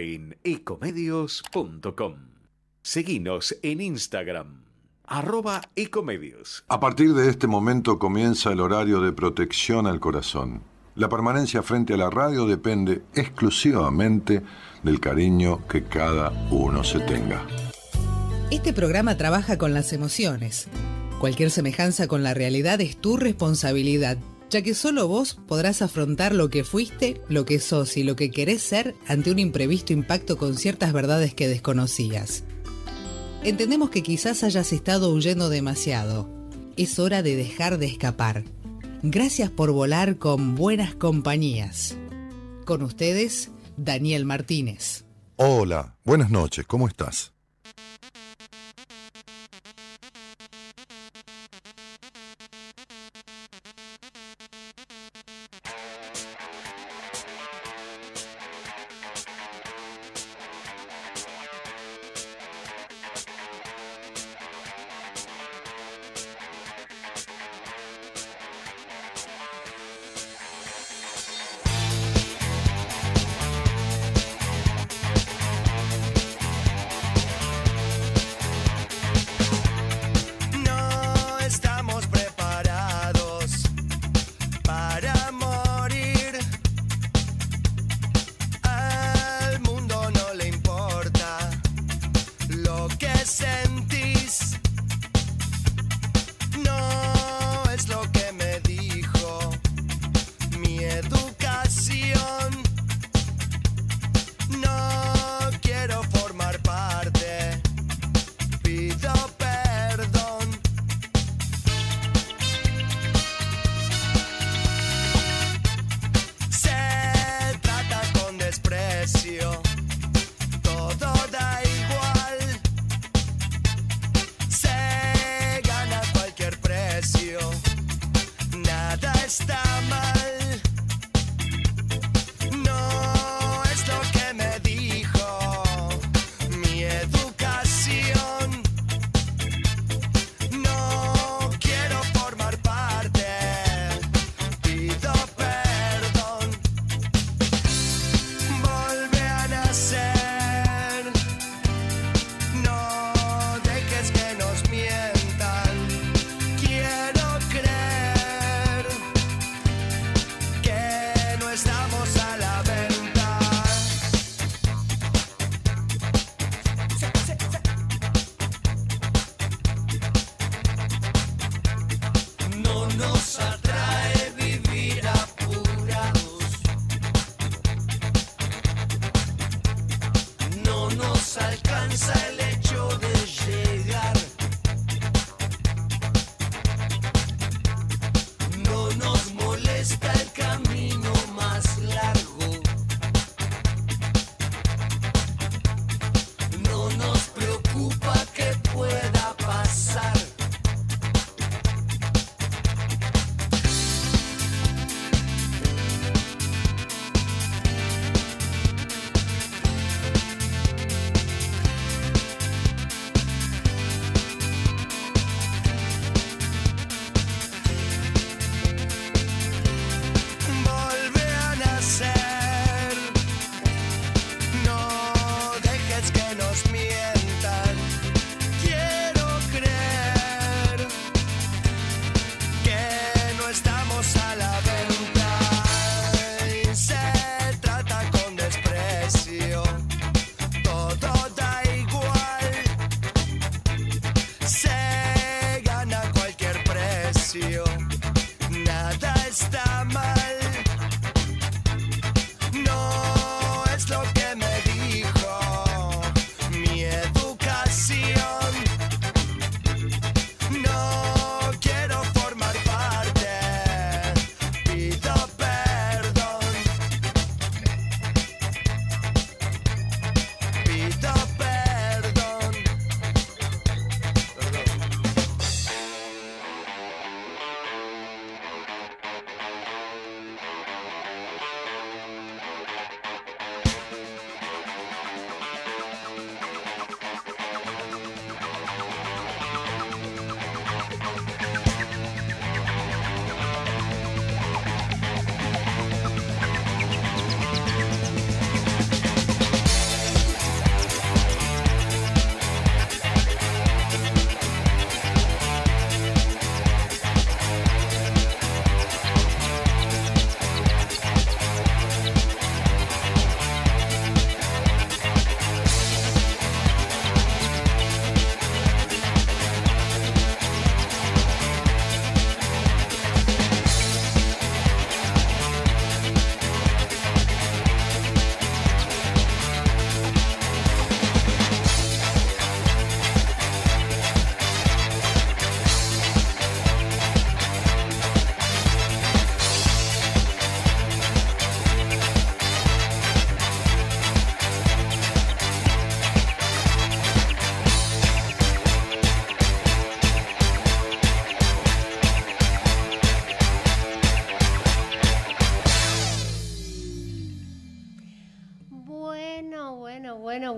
en ecomedios.com. Seguinos en Instagram, arroba ecomedios. A partir de este momento comienza el horario de protección al corazón. La permanencia frente a la radio depende exclusivamente del cariño que cada uno se tenga. Este programa trabaja con las emociones. Cualquier semejanza con la realidad es tu responsabilidad ya que solo vos podrás afrontar lo que fuiste, lo que sos y lo que querés ser ante un imprevisto impacto con ciertas verdades que desconocías. Entendemos que quizás hayas estado huyendo demasiado. Es hora de dejar de escapar. Gracias por volar con buenas compañías. Con ustedes, Daniel Martínez. Hola, buenas noches, ¿cómo estás?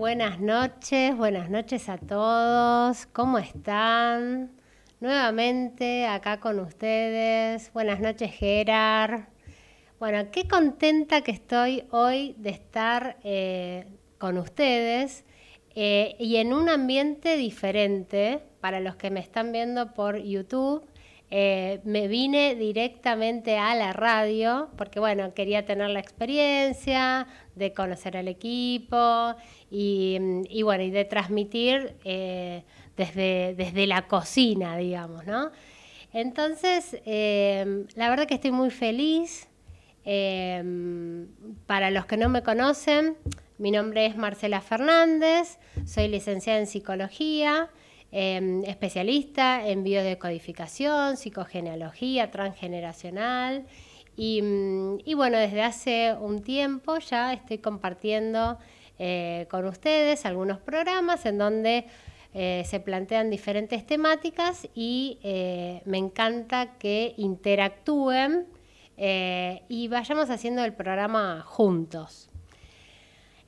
buenas noches, buenas noches a todos, ¿cómo están? Nuevamente acá con ustedes, buenas noches Gerard. Bueno, qué contenta que estoy hoy de estar eh, con ustedes eh, y en un ambiente diferente para los que me están viendo por YouTube. Eh, me vine directamente a la radio porque, bueno, quería tener la experiencia de conocer al equipo y, bueno, y de transmitir eh, desde, desde la cocina, digamos, ¿no? Entonces, em, la verdad que estoy muy feliz. Em, para los que no me conocen, mi nombre es Marcela Fernández, soy licenciada en psicología, em, especialista en biodecodificación, psicogenealogía transgeneracional mm, y bueno, desde hace un tiempo ya estoy compartiendo eh, con ustedes algunos programas en donde eh, se plantean diferentes temáticas y eh, me encanta que interactúen y vayamos haciendo el programa juntos.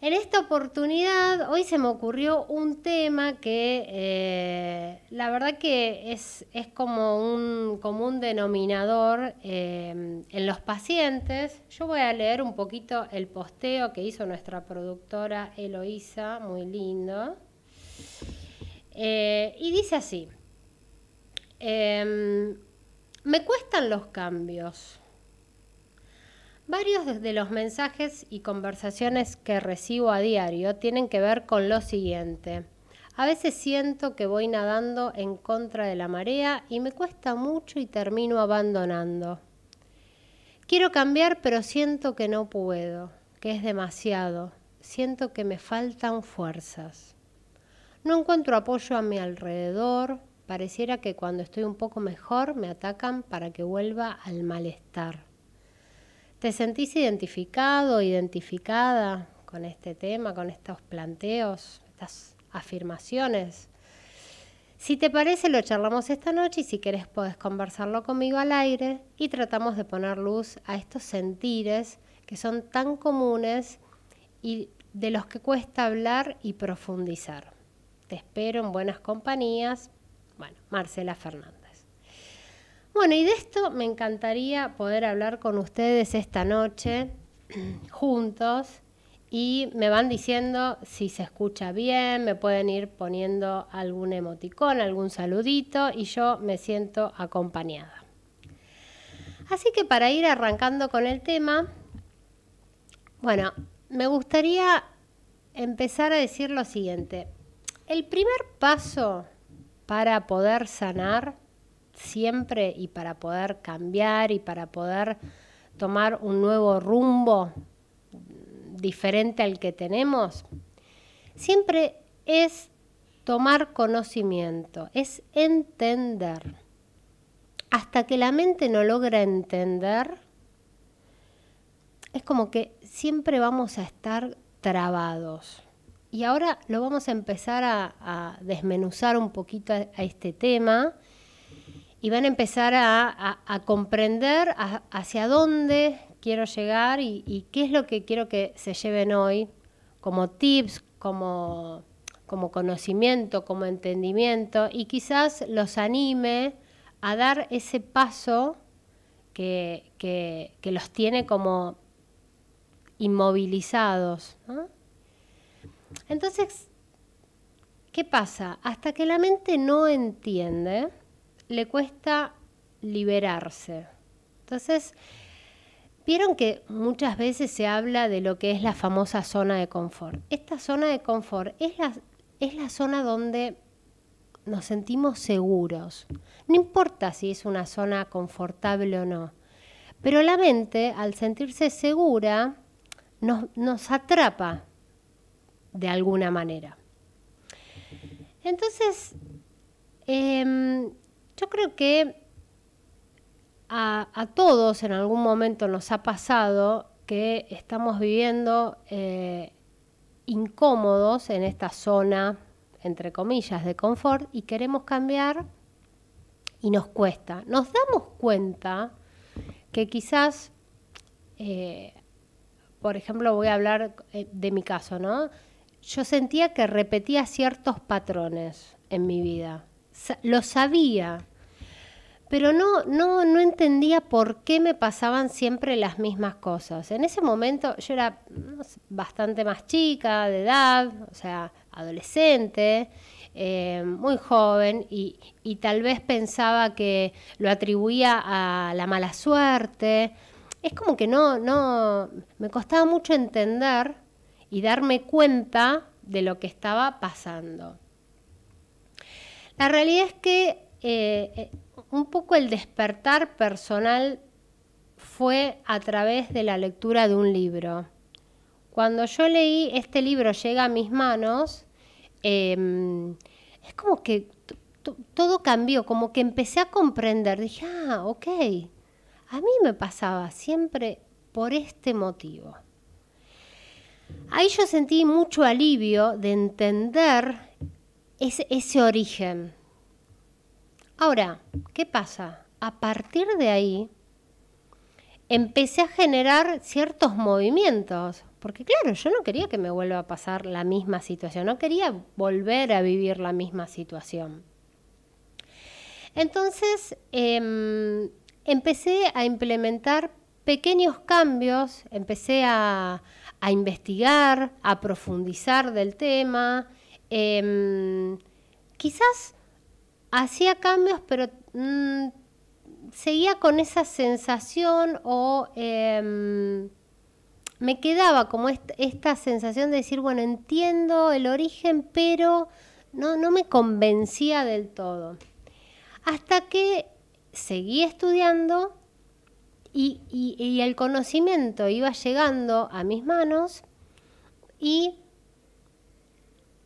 En esta oportunidad, hoy se me ocurrió un tema que eh, la verdad que es, como un común denominador eh, en los pacientes. Yo voy a leer un poquito el posteo que hizo nuestra productora Eloísa, muy lindo. Eh, y dice así, em, me cuestan los cambios Varios de los mensajes y conversaciones que recibo a diario tienen que ver con lo siguiente. A veces siento que voy nadando en contra de la marea y me cuesta mucho y termino abandonando. Quiero cambiar pero siento que no puedo, que es demasiado, siento que me faltan fuerzas. No encuentro apoyo a mi alrededor, pareciera que cuando estoy un poco mejor me atacan para que vuelva al malestar. ¿Te sentís identificado, identificada con este tema, con estos planteos, estas afirmaciones? Si te parece, lo charlamos esta noche y si querés podés conversarlo conmigo al aire y tratamos de poner luz a estos sentires que son tan comunes y de los que cuesta hablar y profundizar. Te espero en buenas compañías. Bueno, Marcela Fernández. Bueno, y de esto me encantaría poder hablar con ustedes esta noche juntos y me van diciendo si se escucha bien, me pueden ir poniendo algún emoticón, algún saludito y yo me siento acompañada. Así que para ir arrancando con el tema, bueno, me gustaría empezar a decir lo siguiente. El primer paso para poder sanar siempre y para poder cambiar y para poder tomar un nuevo rumbo diferente al que tenemos, siempre es tomar conocimiento, es entender. Hasta que la mente no logra entender, es como que siempre vamos a estar trabados. Y ahora lo vamos a empezar a, desmenuzar un poquito a este tema y van a empezar a, comprender hacia dónde quiero llegar y, qué es lo que quiero que se lleven hoy como tips, como, conocimiento, como entendimiento y quizás los anime a dar ese paso que, los tiene como inmovilizados. Entonces, ¿qué pasa? Hasta que la mente no entiende, le cuesta liberarse. Entonces, vieron que muchas veces se habla de lo que es la famosa zona de confort. Esta zona de confort es la, es la zona donde nos sentimos seguros. No importa si es una zona confortable o no. Pero la mente, al sentirse segura, nos, atrapa de alguna manera. Entonces, em, yo creo que a, todos en algún momento nos ha pasado que estamos viviendo eh, incómodos en esta zona, entre comillas, de confort y queremos cambiar y nos cuesta. Nos damos cuenta que quizás, eh, por ejemplo, voy a hablar eh, de mi caso, ¿no? Yo sentía que repetía ciertos patrones en mi vida lo sabía, pero no, no, no entendía por qué me pasaban siempre las mismas cosas. En ese momento yo era bastante más chica de edad, o sea, adolescente, eh, muy joven y, y, tal vez pensaba que lo atribuía a la mala suerte. Es como que no, no, me costaba mucho entender y darme cuenta de lo que estaba pasando. La realidad es que eh, eh, un poco el despertar personal fue a través de la lectura de un libro. Cuando yo leí este libro llega a mis manos, em, es como que todo cambió, como que empecé a comprender, dije, ah, ok, a mí me pasaba siempre por este motivo. Ahí yo sentí mucho alivio de entender ese origen. Ahora, ¿qué pasa? A partir de ahí, empecé a generar ciertos movimientos, porque claro, yo no quería que me vuelva a pasar la misma situación, no quería volver a vivir la misma situación. Entonces, em, empecé a implementar pequeños cambios, empecé a investigar, a profundizar del tema, Em, quizás hacía cambios, pero mm, seguía con esa sensación o em, me quedaba como esta, sensación de decir, bueno, entiendo el origen, pero no, no me convencía del todo. Hasta que seguí estudiando y el conocimiento iba llegando a mis manos y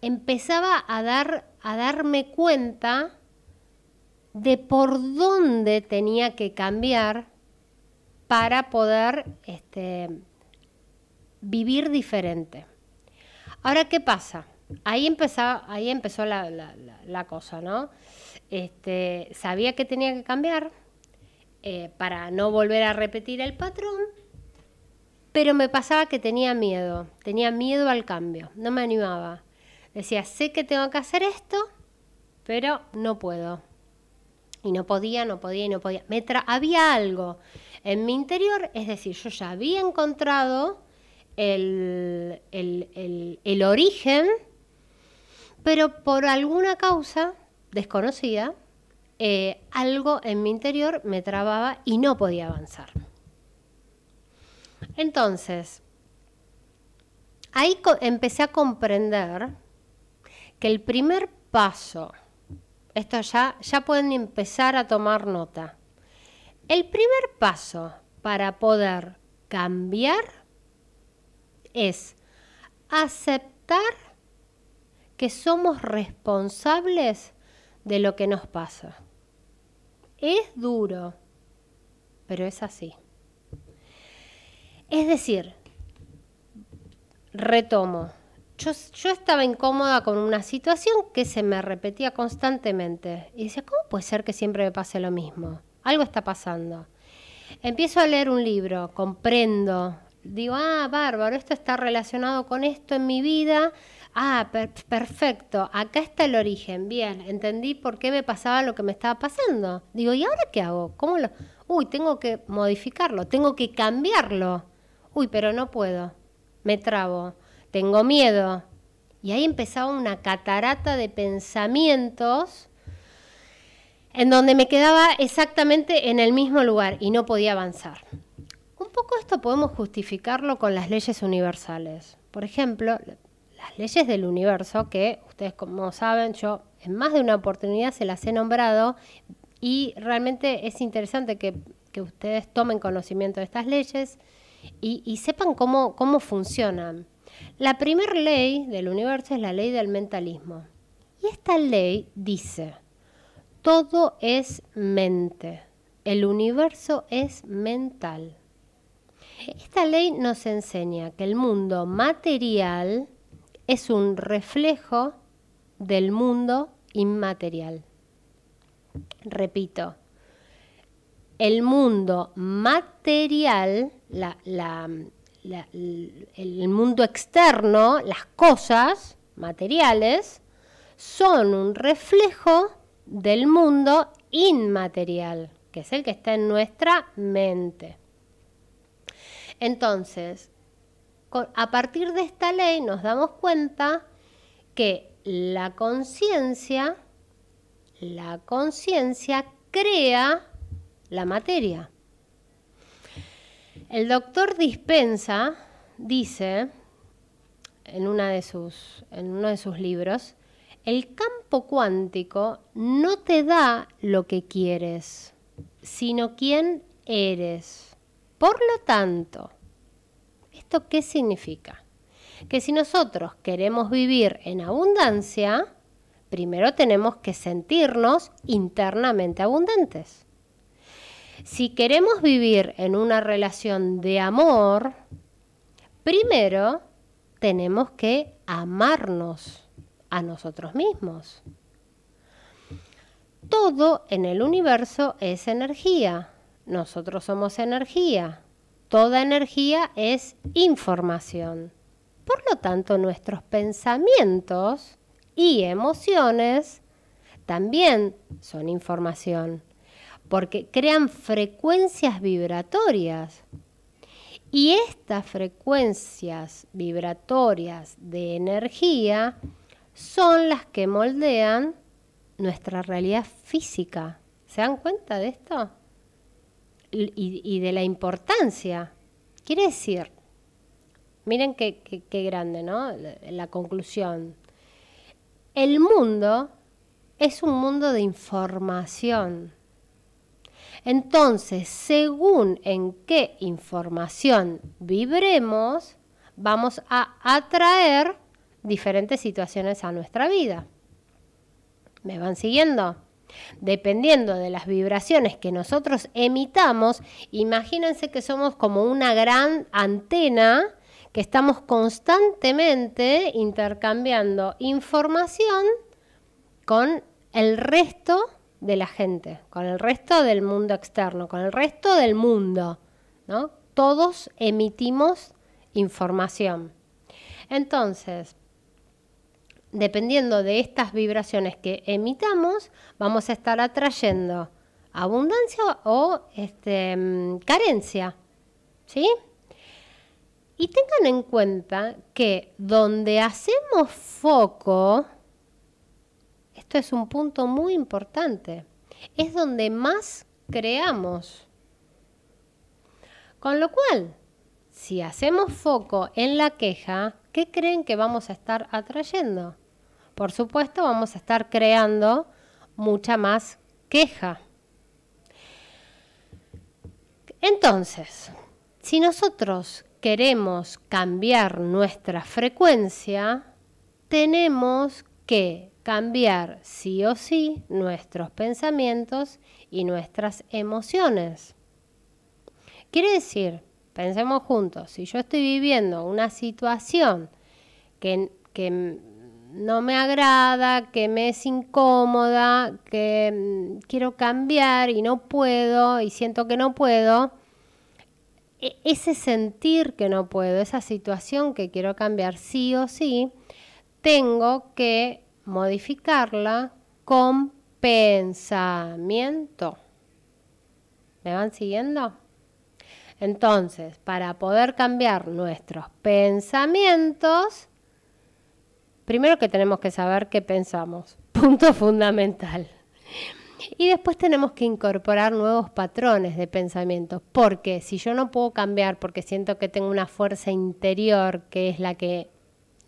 empezaba a, dar, a darme cuenta de por dónde tenía que cambiar para poder este, vivir diferente. Ahora, ¿qué pasa? Ahí, ahí empezó la, cosa, ¿no? Este, sabía que tenía que cambiar eh, para no volver a repetir el patrón, pero me pasaba que tenía miedo, tenía miedo al cambio, no me animaba. Decía, sé que tengo que hacer esto, pero no puedo. Y no podía, no podía y no podía. Me había algo en mi interior, es decir, yo ya había encontrado el, origen, pero por alguna causa desconocida, eh, algo en mi interior me trababa y no podía avanzar. Entonces, ahí empecé a comprender que el primer paso, esto ya, ya pueden empezar a tomar nota, el primer paso para poder cambiar es aceptar que somos responsables de lo que nos pasa. Es duro, pero es así. Es decir, retomo, yo, estaba incómoda con una situación que se me repetía constantemente. Y decía, ¿cómo puede ser que siempre me pase lo mismo? Algo está pasando. Empiezo a leer un libro, comprendo. Digo, ah, bárbaro, esto está relacionado con esto en mi vida. Ah, perfecto, acá está el origen. Bien, entendí por qué me pasaba lo que me estaba pasando. Digo, ¿y ahora qué hago? ¿Cómo lo.? Uy, tengo que modificarlo, tengo que cambiarlo. Uy, pero no puedo. Me trabo tengo miedo. Y ahí empezaba una catarata de pensamientos en donde me quedaba exactamente en el mismo lugar y no podía avanzar. Un poco esto podemos justificarlo con las leyes universales. Por ejemplo, las leyes del universo, que ustedes como saben, yo en más de una oportunidad se las he nombrado y realmente es interesante que, ustedes tomen conocimiento de estas leyes y, sepan cómo, cómo funcionan. La primera ley del universo es la ley del mentalismo. Y esta ley dice, todo es mente, el universo es mental. Esta ley nos enseña que el mundo material es un reflejo del mundo inmaterial. Repito, el mundo material, la, el, el mundo externo, las cosas materiales, son un reflejo del mundo inmaterial, que es el que está en nuestra mente. Entonces, a partir de esta ley nos damos cuenta que la conciencia, la conciencia crea la materia. El doctor Dispensa dice en, en uno de sus libros, el campo cuántico no te da lo que quieres, sino quién eres. Por lo tanto, ¿esto qué significa? Que si nosotros queremos vivir en abundancia, primero tenemos que sentirnos internamente abundantes. Si queremos vivir en una relación de amor, primero tenemos que amarnos a nosotros mismos. Todo en el universo es energía. Nosotros somos energía. Toda energía es información. Por lo tanto, nuestros pensamientos y emociones también son información porque crean frecuencias vibratorias. Y estas frecuencias vibratorias de energía son las que moldean nuestra realidad física. ¿Se dan cuenta de esto? Y, de la importancia. Quiere decir, miren qué, grande, ¿no? la conclusión. El mundo es un mundo de información. Entonces, según en qué información vibremos, vamos a atraer diferentes situaciones a nuestra vida. ¿Me van siguiendo? Dependiendo de las vibraciones que nosotros emitamos, imagínense que somos como una gran antena que estamos constantemente intercambiando información con el resto de de la gente, con el resto del mundo externo, con el resto del mundo, ¿no? Todos emitimos información. Entonces, dependiendo de estas vibraciones que emitamos, vamos a estar atrayendo abundancia o este, mm, carencia. ¿Sí? Y tengan en cuenta que donde hacemos foco, es un punto muy importante. Es donde más creamos. Con lo cual, si hacemos foco en la queja, ¿qué creen que vamos a estar atrayendo? Por supuesto, vamos a estar creando mucha más queja. Entonces, si nosotros queremos cambiar nuestra frecuencia, tenemos que cambiar sí o sí nuestros pensamientos y nuestras emociones. Quiere decir, pensemos juntos, si yo estoy viviendo una situación que, que no me agrada, que me es incómoda, que mm, quiero cambiar y no puedo y siento que no puedo, e, ese sentir que no puedo, esa situación que quiero cambiar sí o sí, tengo que modificarla con pensamiento. ¿Me van siguiendo? Entonces, para poder cambiar nuestros pensamientos, primero que tenemos que saber qué pensamos, punto fundamental. Y después tenemos que incorporar nuevos patrones de pensamiento, porque si yo no puedo cambiar, porque siento que tengo una fuerza interior que es la que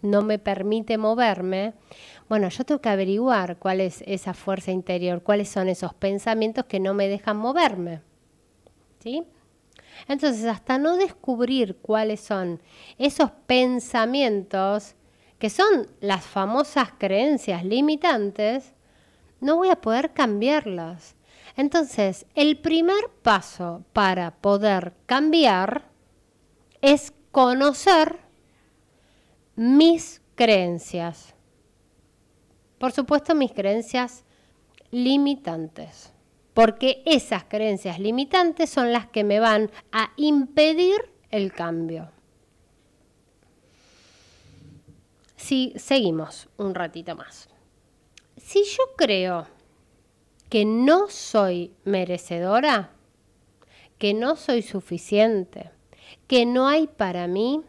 no me permite moverme, bueno, yo tengo que averiguar cuál es esa fuerza interior, cuáles son esos pensamientos que no me dejan moverme. ¿Sí? Entonces, hasta no descubrir cuáles son esos pensamientos que son las famosas creencias limitantes, no voy a poder cambiarlas. Entonces, el primer paso para poder cambiar es conocer mis creencias. Por supuesto, mis creencias limitantes, porque esas creencias limitantes son las que me van a impedir el cambio. Si seguimos un ratito más. Si yo creo que no soy merecedora, que no soy suficiente, que no hay para mí,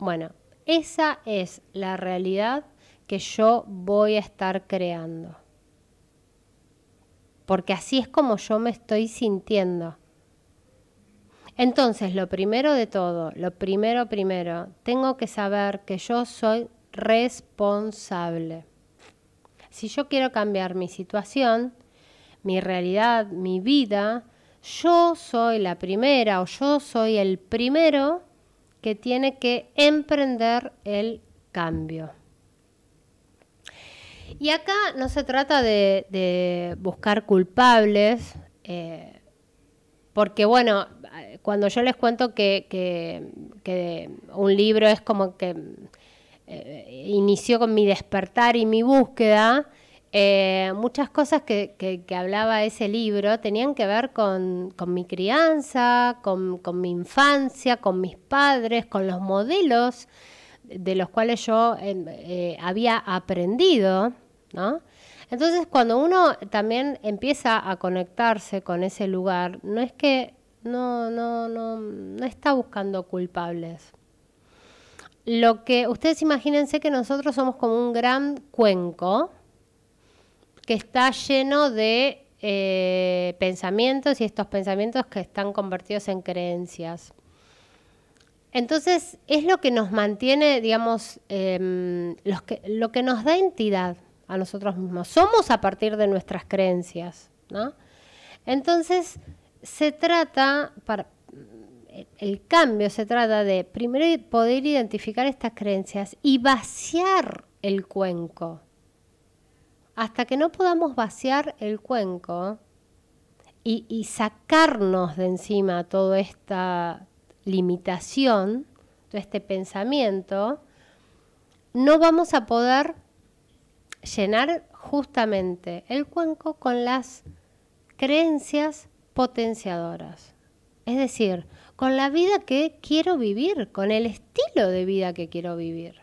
bueno, esa es la realidad que yo voy a estar creando. Porque así es como yo me estoy sintiendo. Entonces, lo primero de todo, lo primero, primero, tengo que saber que yo soy responsable. Si yo quiero cambiar mi situación, mi realidad, mi vida, yo soy la primera o yo soy el primero que tiene que emprender el cambio. Y acá no se trata de, buscar culpables, eh, porque bueno, cuando yo les cuento que, un libro es como que eh, inició con mi despertar y mi búsqueda, eh, muchas cosas que, hablaba ese libro tenían que ver con, mi crianza, con, mi infancia, con mis padres, con los modelos de los cuales yo había aprendido. Entonces, cuando uno también empieza a conectarse con ese lugar, no es que no, no, no, no está buscando culpables. Lo que ustedes imagínense que nosotros somos como un gran cuenco que está lleno de eh, pensamientos y estos pensamientos que están convertidos en creencias. Entonces, es lo que nos mantiene, digamos, em, lo que nos da entidad a nosotros mismos. Somos a partir de nuestras creencias, ¿no? Entonces, se trata, para, el cambio se trata de primero poder identificar estas creencias y vaciar el cuenco. Hasta que no podamos vaciar el cuenco y, y sacarnos de encima toda esta limitación, todo este pensamiento, no vamos a poder llenar justamente el cuenco con las creencias potenciadoras. Es decir, con la vida que quiero vivir, con el estilo de vida que quiero vivir,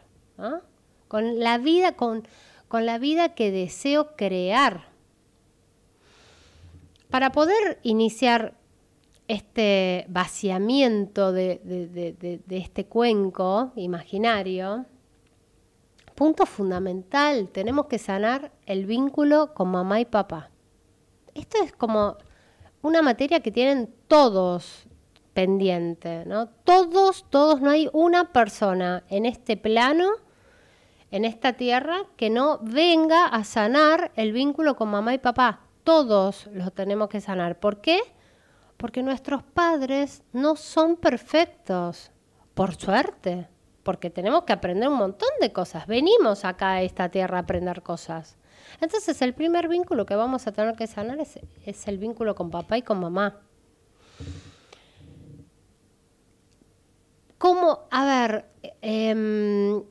con, la vida, con, la vida que deseo crear. Para poder iniciar este vaciamiento de este cuenco imaginario, punto fundamental, tenemos que sanar el vínculo con mamá y papá. Esto es como una materia que tienen todos pendiente, ¿no? Todos, todos, no hay una persona en este plano, en esta tierra, que no venga a sanar el vínculo con mamá y papá. Todos lo tenemos que sanar. ¿Por qué? Porque nuestros padres no son perfectos, por suerte porque tenemos que aprender un montón de cosas. Venimos acá a esta tierra a aprender cosas. Entonces el primer vínculo que vamos a tener que sanar es, el vínculo con papá y con mamá. ¿Cómo, a ver, em,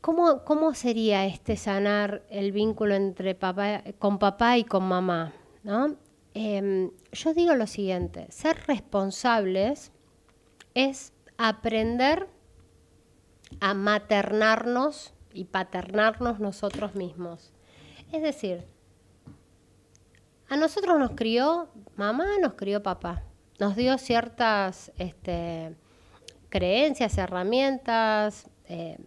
¿cómo, sería este sanar el vínculo entre papá, con papá y con mamá? Em, yo digo lo siguiente, ser responsables es aprender a maternarnos y paternarnos nosotros mismos. Es decir, a nosotros nos crió mamá, nos crió papá, nos dio ciertas este, creencias, herramientas, eh,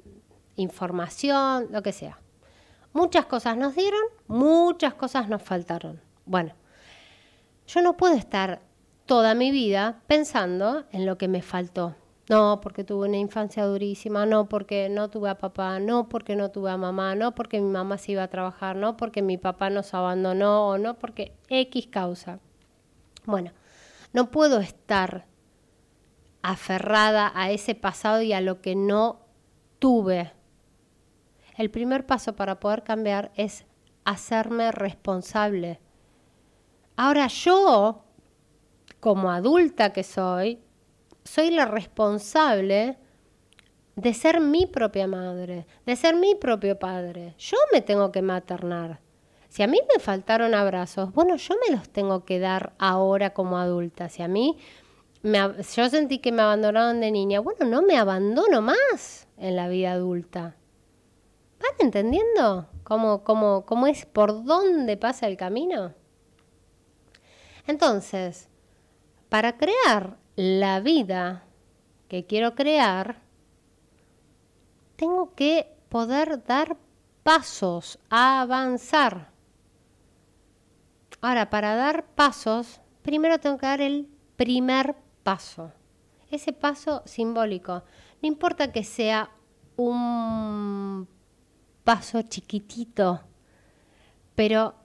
información, lo que sea. Muchas cosas nos dieron, muchas cosas nos faltaron. Bueno, yo no puedo estar toda mi vida pensando en lo que me faltó, no, porque tuve una infancia durísima, no porque no tuve a papá, no porque no tuve a mamá, no porque mi mamá se iba a trabajar, no porque mi papá nos abandonó o no porque X causa. Bueno, no puedo estar aferrada a ese pasado y a lo que no tuve. El primer paso para poder cambiar es hacerme responsable. Ahora yo, como adulta que soy, soy la responsable de ser mi propia madre, de ser mi propio padre. Yo me tengo que maternar. Si a mí me faltaron abrazos, bueno, yo me los tengo que dar ahora como adulta. Si a mí yo sentí que me abandonaron de niña, bueno, no me abandono más en la vida adulta. ¿Van entendiendo cómo, cómo, cómo es, por dónde pasa el camino? Entonces, para crear la vida que quiero crear, tengo que poder dar pasos a avanzar. Ahora, para dar pasos, primero tengo que dar el primer paso. Ese paso simbólico. No importa que sea un paso chiquitito, pero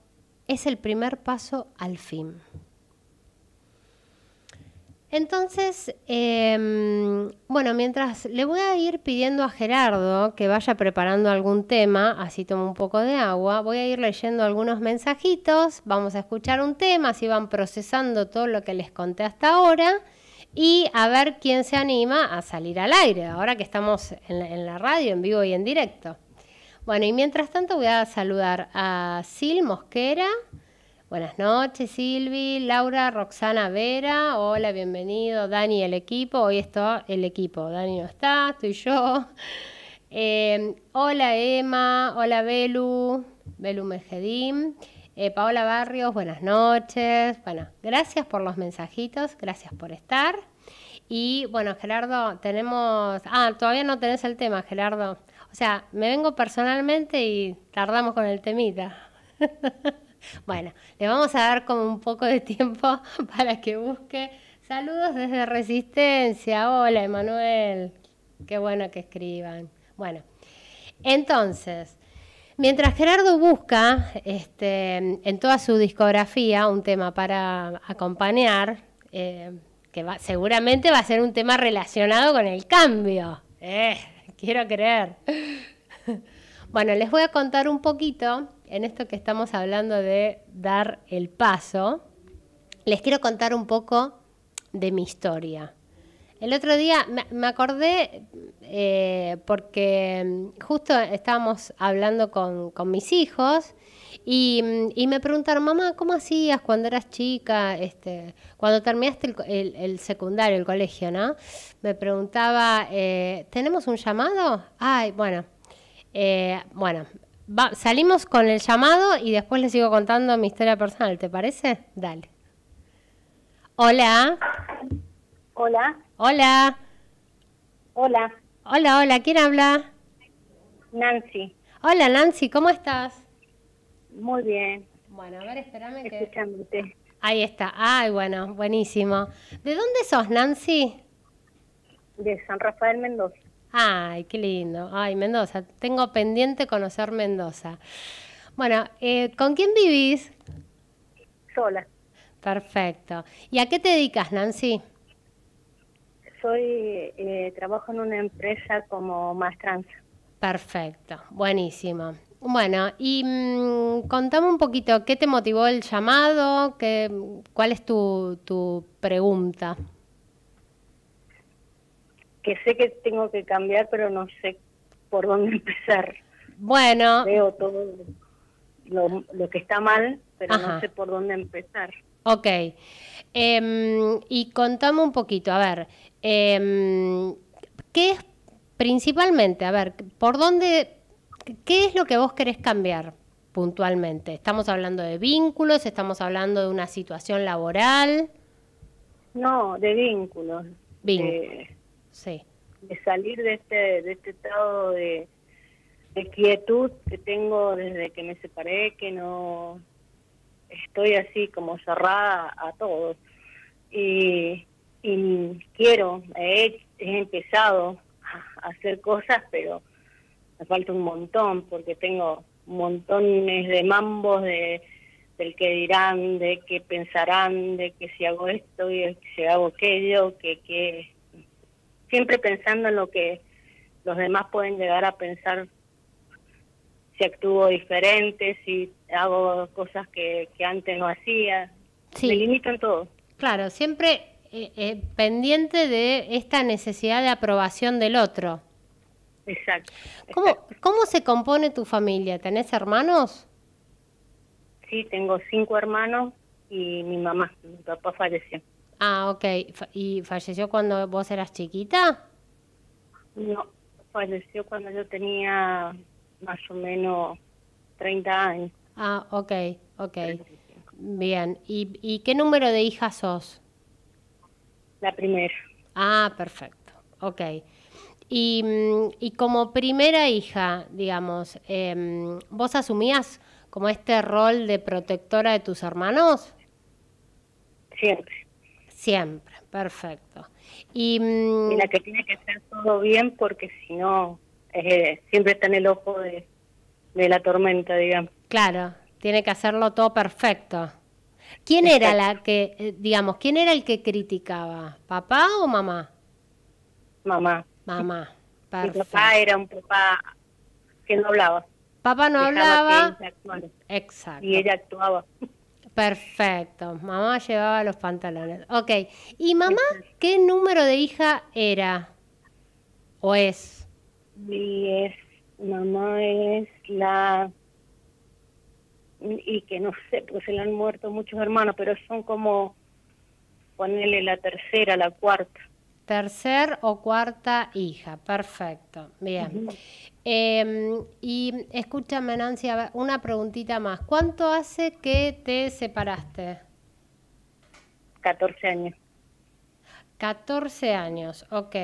es el primer paso al fin. Entonces, em, bueno, mientras le voy a ir pidiendo a Gerardo que vaya preparando algún tema, así tomo un poco de agua, voy a ir leyendo algunos mensajitos, vamos a escuchar un tema, así van procesando todo lo que les conté hasta ahora y a ver quién se anima a salir al aire, ahora que estamos en la radio, en vivo y en directo. Bueno, y mientras tanto voy a saludar a Sil Mosquera. Buenas noches, Silvi, Laura, Roxana Vera. Hola, bienvenido, Dani el equipo. Hoy está el equipo. Dani no está, estoy yo. Eh, hola, Emma. Hola, Belu. Belu Mercedín, eh, Paola Barrios, buenas noches. Bueno, gracias por los mensajitos, gracias por estar. Y bueno, Gerardo, tenemos. Ah, todavía no tenés el tema, Gerardo. O sea, me vengo personalmente y tardamos con el temita. Bueno, le vamos a dar como un poco de tiempo para que busque. Saludos desde Resistencia. Hola, Emanuel. Qué bueno que escriban. Bueno, entonces, mientras Gerardo busca este, en toda su discografía un tema para acompañar, eh, que seguramente va a ser un tema relacionado con el cambio. Eh, quiero creer. Bueno, les voy a contar un poquito en esto que estamos hablando de dar el paso, les quiero contar un poco de mi historia. El otro día me acordé eh, porque mm, justo estábamos hablando con, mis hijos mm, y, me preguntaron, mamá, ¿cómo hacías cuando eras chica? Este, cuando terminaste el, secundario, el colegio, ¿no? Me preguntaba, eh, ¿tenemos un llamado? Ay, bueno, eh, bueno, Va, salimos con el llamado y después les sigo contando mi historia personal, ¿te parece? Dale. Hola. Hola. Hola. Hola. Hola, hola, ¿quién habla? Nancy. Hola Nancy, ¿cómo estás? Muy bien. Bueno, a ver, espérame que... Ahí está. Ay, bueno, buenísimo. ¿De dónde sos, Nancy? De San Rafael Mendoza. Ay, qué lindo. Ay, Mendoza. Tengo pendiente conocer Mendoza. Bueno, eh, ¿con quién vivís? Sola. Perfecto. ¿Y a qué te dedicas, Nancy? Soy, eh, trabajo en una empresa como trans. Perfecto, buenísimo. Bueno, y mm, contame un poquito, ¿qué te motivó el llamado? ¿Qué, ¿Cuál es tu, tu pregunta? que sé que tengo que cambiar, pero no sé por dónde empezar. Bueno. Veo todo lo, que está mal, pero no sé por dónde empezar. Ok. Em, y contame un poquito, a ver, em, ¿qué es principalmente? A ver, ¿por dónde, qué es lo que vos querés cambiar puntualmente? ¿Estamos hablando de vínculos? ¿Estamos hablando de una situación laboral? No, de vínculos. Vínculos. Eh, sí. de salir de este, de este estado de, quietud que tengo desde que me separé, que no estoy así como cerrada a todos. Y, y quiero, he, empezado a hacer cosas, pero me falta un montón, porque tengo montones de mambos de del que dirán, de qué pensarán, de que si hago esto y si hago aquello, que, que siempre pensando en lo que los demás pueden llegar a pensar si actúo diferente, si hago cosas que, antes no hacía. Sí. Me limitan todo. Claro, siempre eh, eh, pendiente de esta necesidad de aprobación del otro. Exacto. ¿Cómo se compone tu familia? ¿Tenés hermanos? Sí, tengo cinco hermanos y mi mamá. Mi papá falleció. Ah, ok. ¿Y falleció cuando vos eras chiquita? No, falleció cuando yo tenía más o menos 30 años. Ah, ok, ok. Bien. ¿Y, qué número de hijas sos? La primera. Ah, perfecto. Ok. Y, mm, y como primera hija, digamos, em, ¿vos asumías como este rol de protectora de tus hermanos? Siempre. Siempre, perfecto. Y, la mm, que tiene que estar todo bien porque si no, eh, siempre está en el ojo de, la tormenta, digamos. Claro, tiene que hacerlo todo perfecto. ¿Quién era la que, eh, digamos, quién era el que criticaba? ¿Papá o mamá? Mamá. Mamá, perfecto. Mi papá era un papá que no hablaba. Papá no hablaba. Exacto. Y ella actuaba. Perfecto, mamá llevaba los pantalones. Ok, ¿y mamá qué número de hija era o es? Y es, mamá es la... Y que no sé, pues se le han muerto muchos hermanos, pero son como ponerle la tercera, la cuarta. Tercer o cuarta hija, perfecto, bien. Em, y escúchame, Nancy, una preguntita más. ¿Cuánto hace que te separaste? 14 años. 14 años, ok.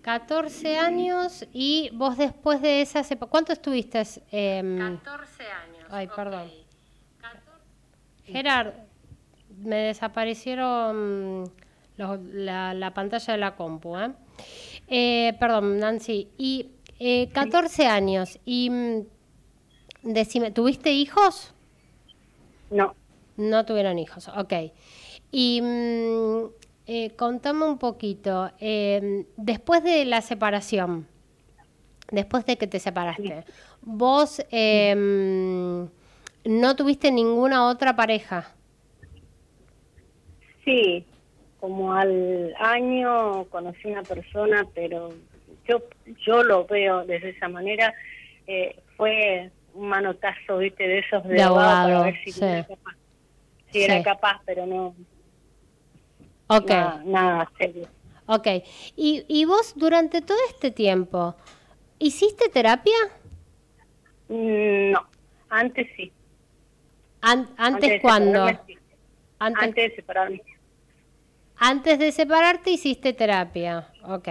14 años y vos después de esa... ¿Cuánto estuviste? 14 em? años. Ay, perdón. Gerard, me desaparecieron la, pantalla de la compu. ¿eh? Eh, perdón, Nancy. Y 14 eh, años. Y mm, decime, ¿tuviste hijos? No. No tuvieron hijos, ok. Y mm, contame un poquito, em, después de la separación, después de que te separaste, vos em, no tuviste ninguna otra pareja. Sí, como al año conocí una persona, pero yo, yo lo veo desde esa manera, eh, fue un manotazo, viste, de esos de, para ver si, era, capaz. pero no. Ok. Nada, serio. Ok. ¿Y, ¿Y vos durante todo este tiempo hiciste terapia? Mm, no, antes sí. ¿Antes, cuándo? Antes, antes de separarme. Antes de separarte hiciste terapia, ok.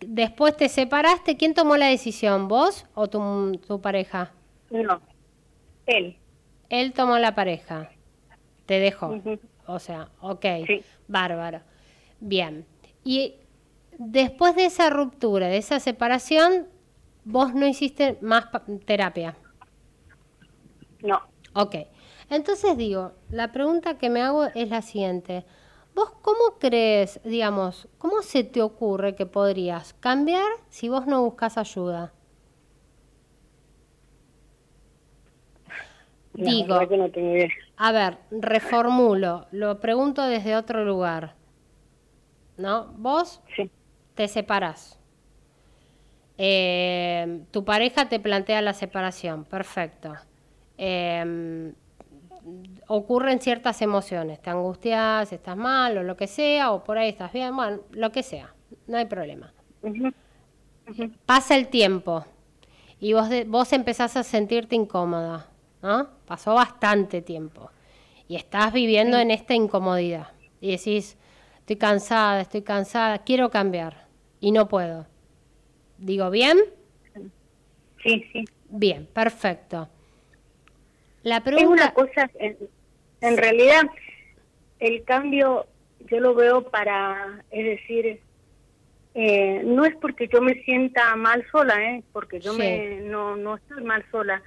Después te separaste, ¿quién tomó la decisión? ¿Vos o tu, pareja? No, él. Él tomó la pareja, te dejó. O sea, ok, bárbaro. Bien. Y después de esa ruptura, de esa separación, vos no hiciste más terapia. No. Ok. Entonces digo, la pregunta que me hago es la siguiente. ¿Vos cómo crees, digamos, cómo se te ocurre que podrías cambiar si vos no buscas ayuda? Digo, a ver, reformulo, lo pregunto desde otro lugar. ¿No? Vos te separás. Eh, tu pareja te plantea la separación, perfecto. Eh, ocurren ciertas emociones, te angustias, estás mal o lo que sea, o por ahí estás bien, bueno, lo que sea, no hay problema. Pasa el tiempo y vos, vos empezás a sentirte incómoda, ¿no? Pasó bastante tiempo y estás viviendo en esta incomodidad y decís, estoy cansada, estoy cansada, quiero cambiar y no puedo. ¿Digo bien? Sí, sí. Bien, perfecto. Es una cosa, en, realidad, el cambio yo lo veo para, es decir, eh, no es porque yo me sienta mal sola, ¿eh? porque yo me, no, no estoy mal sola.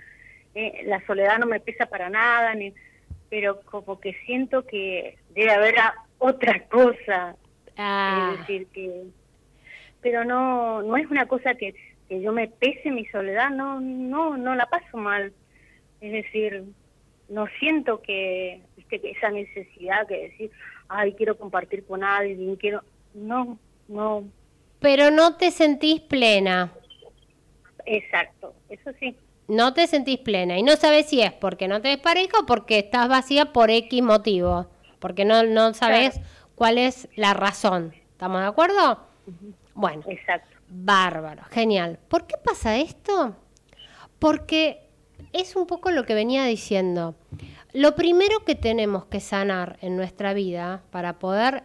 Eh, la soledad no me pesa para nada, ni, pero como que siento que debe haber otra cosa. Es ah. decir, que. Pero no, no es una cosa que, que yo me pese mi soledad, no, no, no la paso mal. Es decir, no siento este, que, esa necesidad que decir, ay, quiero compartir con alguien, quiero... No, no. Pero no te sentís plena. Exacto, eso sí. No te sentís plena y no sabes si es porque no te pareja o porque estás vacía por X motivo, porque no, no sabes cuál es la razón. ¿Estamos de acuerdo? Bueno. Exacto. Bárbaro, genial. ¿Por qué pasa esto? Porque es un poco lo que venía diciendo. Lo primero que tenemos que sanar en nuestra vida para poder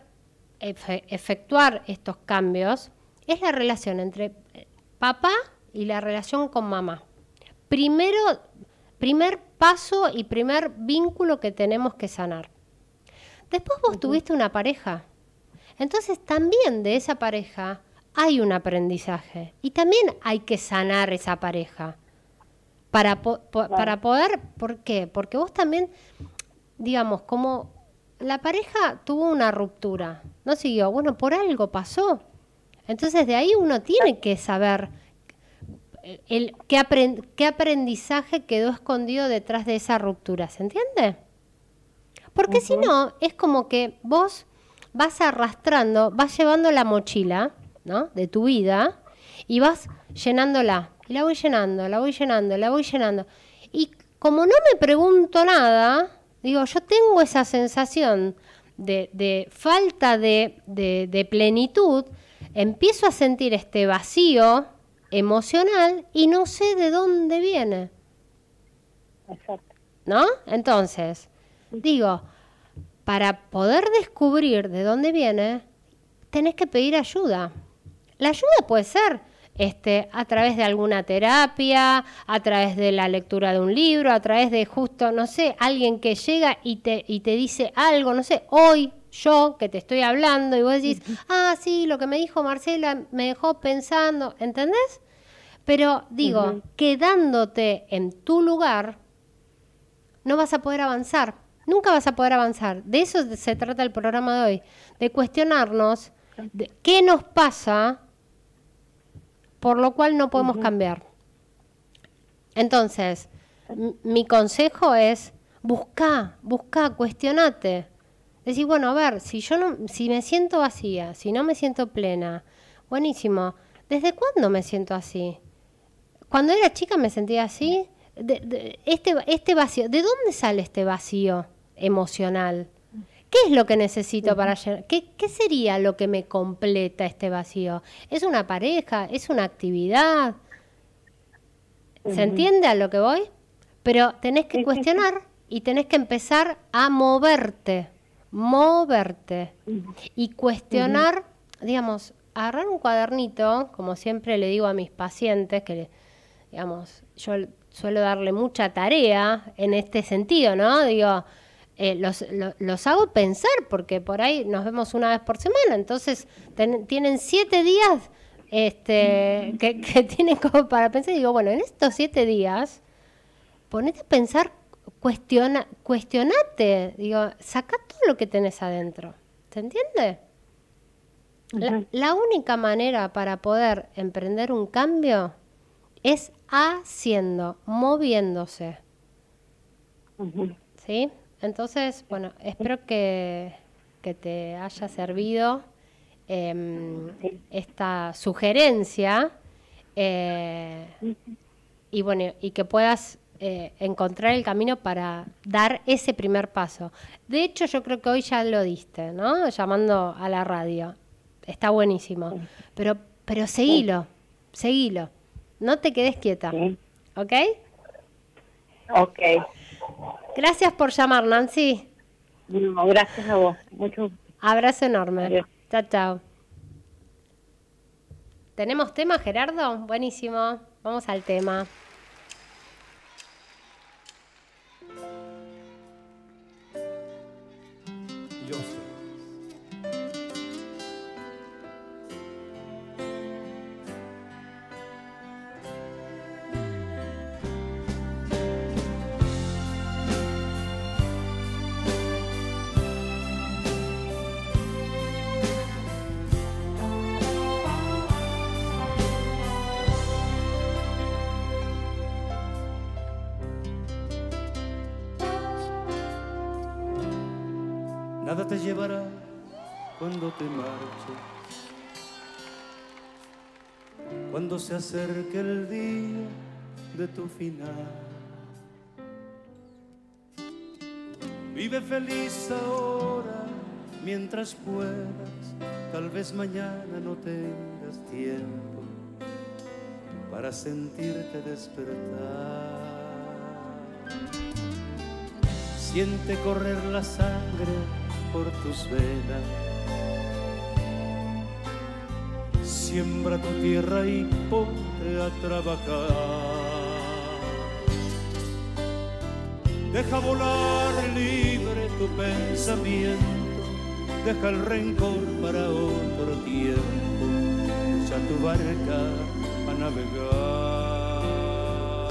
efectuar estos cambios es la relación entre eh, papá y la relación con mamá. Primero, primer paso y primer vínculo que tenemos que sanar. Después vos tuviste una pareja. Entonces también de esa pareja hay un aprendizaje y también hay que sanar esa pareja. Para, para poder, ¿por qué? Porque vos también, digamos, como la pareja tuvo una ruptura, no siguió, bueno, por algo pasó. Entonces de ahí uno tiene que saber eh, el, qué, aprendizaje quedó escondido detrás de esa ruptura, ¿se entiende? Porque si no, es como que vos vas arrastrando, vas llevando la mochila, ¿no? De tu vida, y vas llenándola, y la voy llenando, la voy llenando, la voy llenando. Y como no me pregunto nada, digo, yo tengo esa sensación de, falta de, de plenitud, empiezo a sentir este vacío emocional y no sé de dónde viene. Exacto. ¿No? Entonces, digo, para poder descubrir de dónde viene, tenés que pedir ayuda. La ayuda puede ser este, a través de alguna terapia, a través de la lectura de un libro, a través de justo, no sé, alguien que llega y te, y te dice algo, no sé, hoy yo que te estoy hablando y vos decís, ah, sí, lo que me dijo Marcela me dejó pensando, ¿entendés? Pero digo, quedándote en tu lugar, no vas a poder avanzar, nunca vas a poder avanzar. De eso se trata el programa de hoy, de cuestionarnos qué nos pasa por lo cual no podemos cambiar. Entonces, mi consejo es busca, busca, cuestionate. Decir, bueno, a ver, si yo no, si me siento vacía, si no me siento plena, buenísimo. ¿Desde cuándo me siento así? Cuando era chica me sentía así. este, este ¿de dónde sale este vacío emocional? ¿Qué es lo que necesito para llenar? ¿Qué, sería lo que me completa este vacío? ¿Es una pareja? ¿Es una actividad? ¿Se entiende a lo que voy? Pero tenés que cuestionar y tenés que empezar a moverte, moverte y cuestionar, digamos, agarrar un cuadernito, como siempre le digo a mis pacientes, que, digamos, yo suelo darle mucha tarea en este sentido, ¿no? Digo, eh, los, hago pensar, porque por ahí nos vemos una vez por semana, entonces tienen siete días este, mm. que, tienen como para pensar. digo, bueno, en estos siete días, ponete a pensar, cuestiona, cuestionate, digo, saca todo lo que tenés adentro, te entiende? la, única manera para poder emprender un cambio es haciendo, moviéndose. ¿Sí? Entonces, bueno, espero que, que te haya servido em, esta sugerencia eh, y bueno, y que puedas eh, encontrar el camino para dar ese primer paso. De hecho, yo creo que hoy ya lo diste, ¿no? Llamando a la radio. Está buenísimo. Pero, pero seguilo, seguilo. No te quedes quieta. ¿Ok? Ok. Gracias por llamar, Nancy. gracias a vos. Mucho. Abrazo enorme. Chao, chao. ¿Tenemos tema, Gerardo? Buenísimo. Vamos al tema. Cuando se acerque el día de tu final. Vive feliz ahora mientras puedas, tal vez mañana no tengas tiempo para sentirte despertar. Siente correr la sangre por tus venas siembra tu tierra y ponte a trabajar. Deja volar libre tu pensamiento, deja el rencor para otro tiempo, echa tu barca a navegar.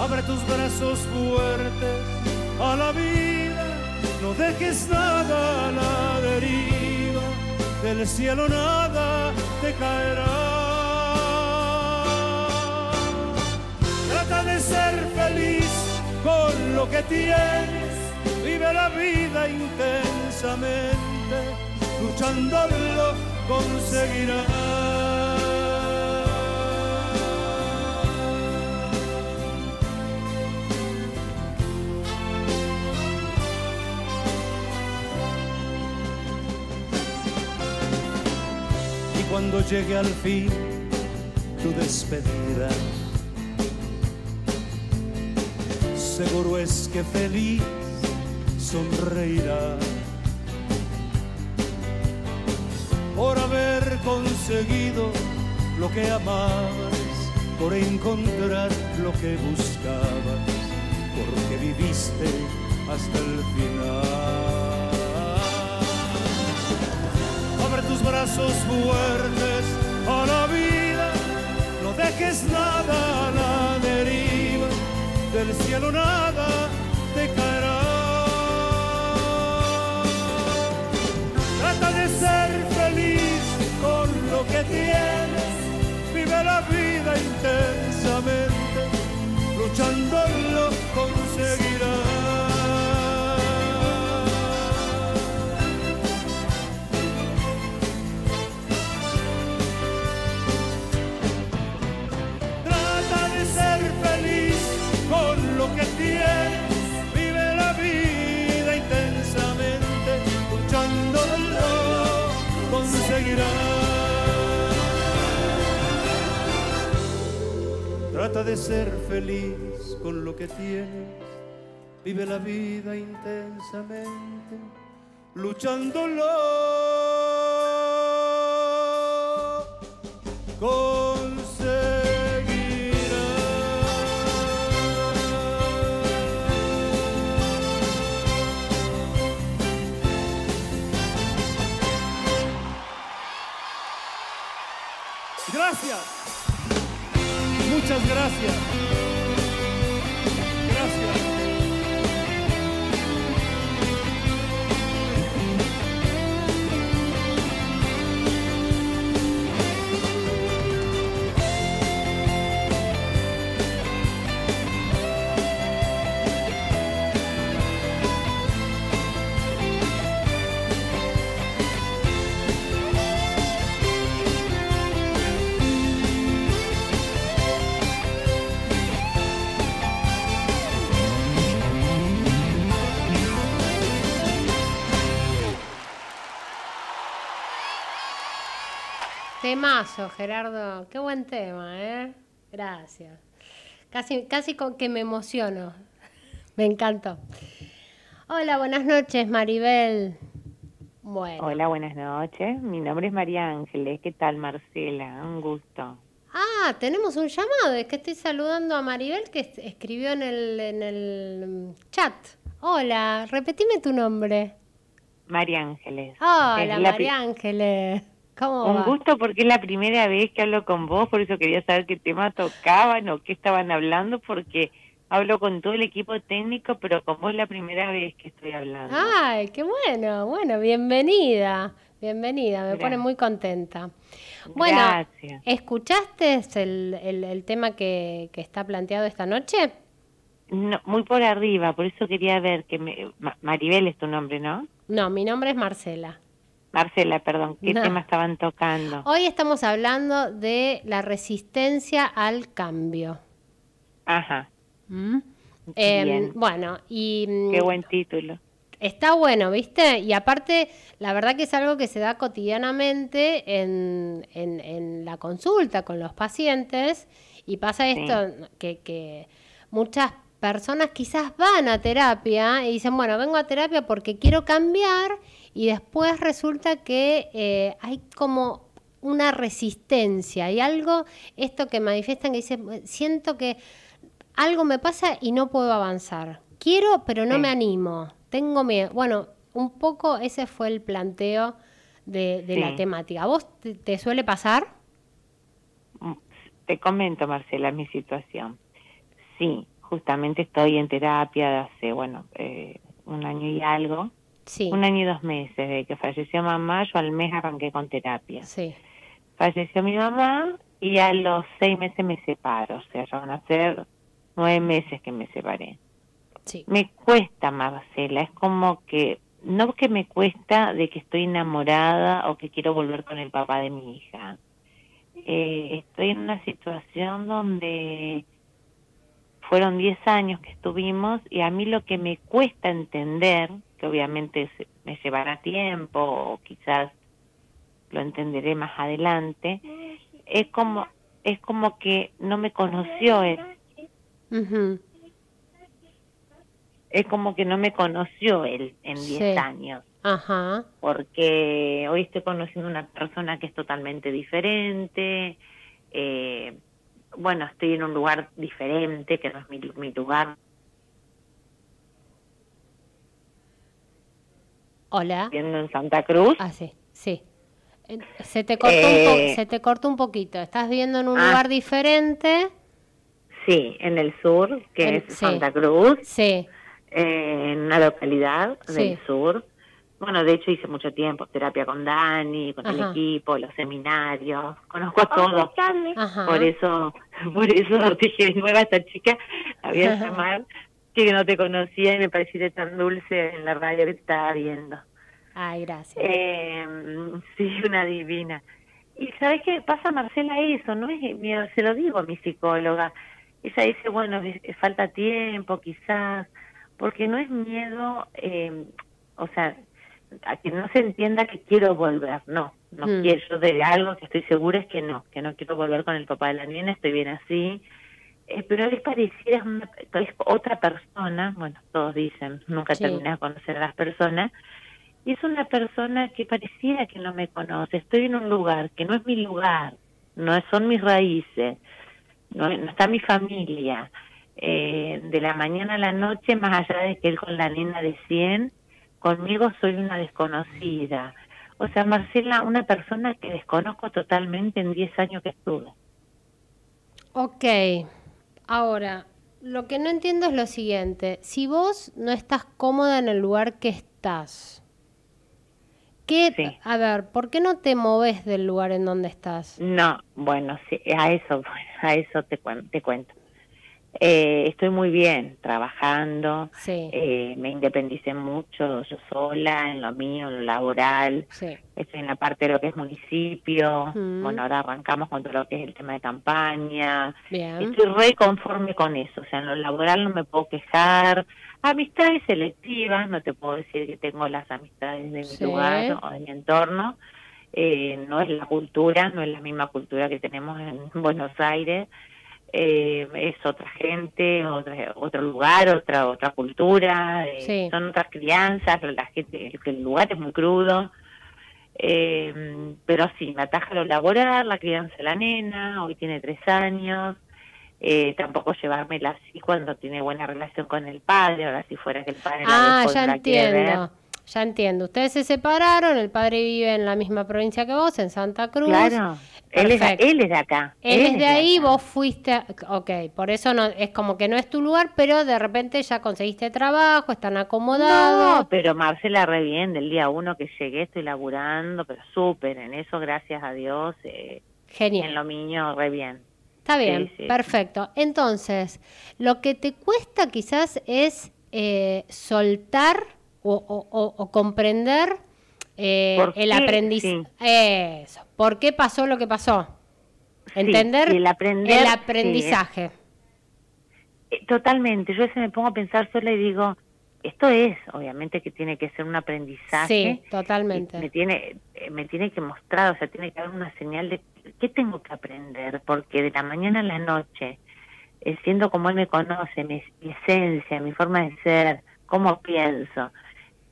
Abre tus brazos fuertes a la vida, no dejes nada a la del cielo nada te caerá. Trata de ser feliz con lo que tienes, vive la vida intensamente, luchando lo conseguirás. llegue al fin tu despedida. Seguro es que feliz sonreirá por haber conseguido lo que amabas, por encontrar lo que buscabas, porque viviste hasta el final. brazos fuertes a la vida, no dejes nada a la deriva, del cielo nada te caerá. Trata de ser feliz con lo que tienes, vive la vida intensamente, luchando lo conseguirás. de ser feliz con lo que tienes. Vive la vida intensamente, luchándolo. Conseguirás. Gracias. Muchas gracias. Temazo, Gerardo. Qué buen tema, ¿eh? Gracias. Casi, casi con que me emociono. Me encantó. Hola, buenas noches, Maribel. Bueno. Hola, buenas noches. Mi nombre es María Ángeles. ¿Qué tal, Marcela? Un gusto. Ah, tenemos un llamado. Es que estoy saludando a Maribel que escribió en el, en el chat. Hola, repetime tu nombre. María Ángeles. Hola, María Ángeles un gusto porque es la primera vez que hablo con vos, por eso quería saber qué tema tocaban o qué estaban hablando, porque hablo con todo el equipo técnico, pero con vos es la primera vez que estoy hablando. Ay, qué bueno, bueno, bienvenida, bienvenida, me pone muy contenta. Bueno, ¿escuchaste el, el, tema que, que, está planteado esta noche? No, muy por arriba, por eso quería ver que me, Maribel es tu nombre, ¿no? No, mi nombre es Marcela. Marcela, perdón, ¿qué tema estaban tocando? Hoy estamos hablando de la resistencia al cambio. Ajá. ¿Mm? Em, bueno, y... Mm, Qué buen título. Está bueno, ¿viste? Y aparte, la verdad que es algo que se da cotidianamente en, la consulta con los pacientes y pasa esto que, que muchas personas quizás van a terapia y dicen, bueno, vengo a terapia porque quiero cambiar y después resulta que eh, hay como una resistencia y algo, esto que manifiestan que dice, siento que algo me pasa y no puedo avanzar. Quiero, pero no me animo. Tengo miedo. Bueno, un poco ese fue el planteo de, la temática. ¿Vos te suele pasar? Mm, te comento, Marcela, mi situación. Sí, justamente estoy en terapia de hace, bueno, eh, un año y algo. Sí. Un año y dos meses. De que falleció mamá, yo al mes arranqué con terapia. Sí. Falleció mi mamá y a los seis meses me separo. O sea, ya van a ser nueve meses que me separé. Sí. Me cuesta, Marcela. Es como que, no que me cuesta de que estoy enamorada o que quiero volver con el papá de mi hija. Eh, estoy en una situación donde fueron 10 años que estuvimos y a mí lo que me cuesta entender, que obviamente me llevará tiempo o quizás lo entenderé más adelante, es como es como que no me conoció él. Es como que no me conoció él en 10 años. Ajá. Porque hoy estoy conociendo una persona que es totalmente diferente. Eh, bueno, estoy en un lugar diferente, que no es mi, mi lugar. Hola. Viendo en Santa Cruz. Ah, sí, sí. Se te cortó, un, eh. se te un poquito. Estás viendo en un ah. lugar diferente. Sí, en el sur, que es Santa Cruz. Sí. Eh, en una localidad del sur. Bueno, de hecho hice mucho tiempo terapia con Dani, con el equipo, los seminarios, conozco a todos. Por eso, por eso dije nueva esta chica, había voy que no te conocía y me pareciste tan dulce en la radio que estaba viendo. Ay, gracias. Em, sí, una divina. Y sabes qué pasa, Marcela, eso, no es, miedo, se lo digo a mi psicóloga. Ella dice, bueno, falta tiempo, quizás, porque no es miedo, em, o sea, a que no se entienda que quiero volver, no, no mm. quiero, de algo que estoy segura es que no, que no quiero volver con el papá de la niña, estoy bien así, eh, pero él pareciera otra persona, bueno, todos dicen, nunca terminé de conocer a las personas, y es una persona que pareciera que no me conoce, estoy en un lugar que no es mi lugar, no son mis raíces, no, está mi familia, eh, de la mañana a la noche, más allá de que él con la niña de cien, conmigo soy una desconocida. O sea, Marcela, una persona que desconozco totalmente en 10 años que estuve. Ok, ahora, lo que no entiendo es lo siguiente, si vos no estás cómoda en el lugar que estás, ¿Qué, A ver, ¿por qué no te moves del lugar en donde estás? No, bueno, sí, a eso, a eso te, te cuento. Eh, estoy muy bien, trabajando, eh, me independicé mucho, yo sola, en lo mío, en lo laboral, estoy en la parte de lo que es municipio, mm. bueno, ahora arrancamos con todo lo que es el tema de campaña, estoy re conforme con eso, o sea, en lo laboral no me puedo quejar, amistades selectivas, no te puedo decir que tengo las amistades de mi lugar o de mi entorno, eh, no es la cultura, no es la misma cultura que tenemos en Buenos Aires, eh, es otra gente, otro lugar, otra otra cultura, eh, son otras crianzas, el lugar es muy crudo. Eh, pero sí, me ataja lo laboral, la crianza de la nena, hoy tiene tres años, tampoco llevármela así cuando tiene buena relación con el padre, ahora si fuera que el padre ah, ya entiendo. Ya entiendo, ustedes se separaron, el padre vive en la misma provincia que vos, en Santa Cruz. Claro. Él es, de acá. Él, es, de ahí, vos fuiste, ok, por eso no es como que no es tu lugar, pero de repente ya conseguiste trabajo, están acomodados. No, pero Marcela, re bien, del día uno que llegué estoy laburando, pero súper, en eso gracias a Dios. Eh, Genial. En lo mío, re bien. Está bien, perfecto. Entonces, lo que te cuesta quizás es eh, soltar o comprender eh, el aprendizaje. Eso. ¿Por qué pasó lo que pasó? ¿Entender? el, aprendizaje. Eh, totalmente. Yo a me pongo a pensar sola y digo, esto es, obviamente que tiene que ser un aprendizaje. Sí, totalmente. Me tiene, eh, me tiene que mostrar, o sea, tiene que haber una señal de qué tengo que aprender, porque de la mañana a la noche, siendo como él me conoce, mi esencia, mi forma de ser, cómo pienso,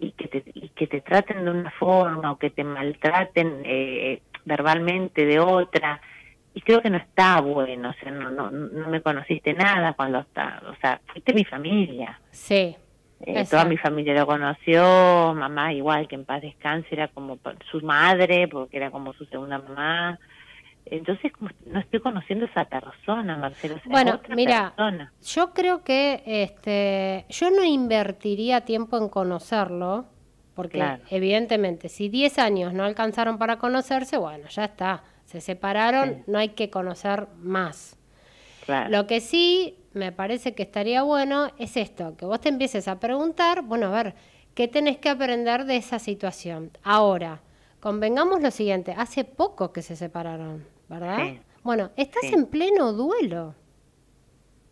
y que te, y que te traten de una forma o que te maltraten eh, verbalmente de otra y creo que no está bueno, o sea, no, no, no me conociste nada cuando está, o sea, fuiste mi familia. Sí. Eh, toda mi familia lo conoció, mamá igual que en paz descanse era como su madre, porque era como su segunda mamá, entonces, no estoy conociendo esa persona, Marcelo. bueno, mira, yo creo que este, yo no invertiría tiempo en conocerlo, porque evidentemente, si 10 años no alcanzaron para conocerse, bueno, ya está, se separaron, no hay que conocer más. Lo que sí me parece que estaría bueno es esto, que vos te empieces a preguntar, bueno, a ver, ¿qué tenés que aprender de esa situación? Ahora, convengamos lo siguiente, hace poco que se separaron. ¿verdad? Bueno, estás en pleno duelo.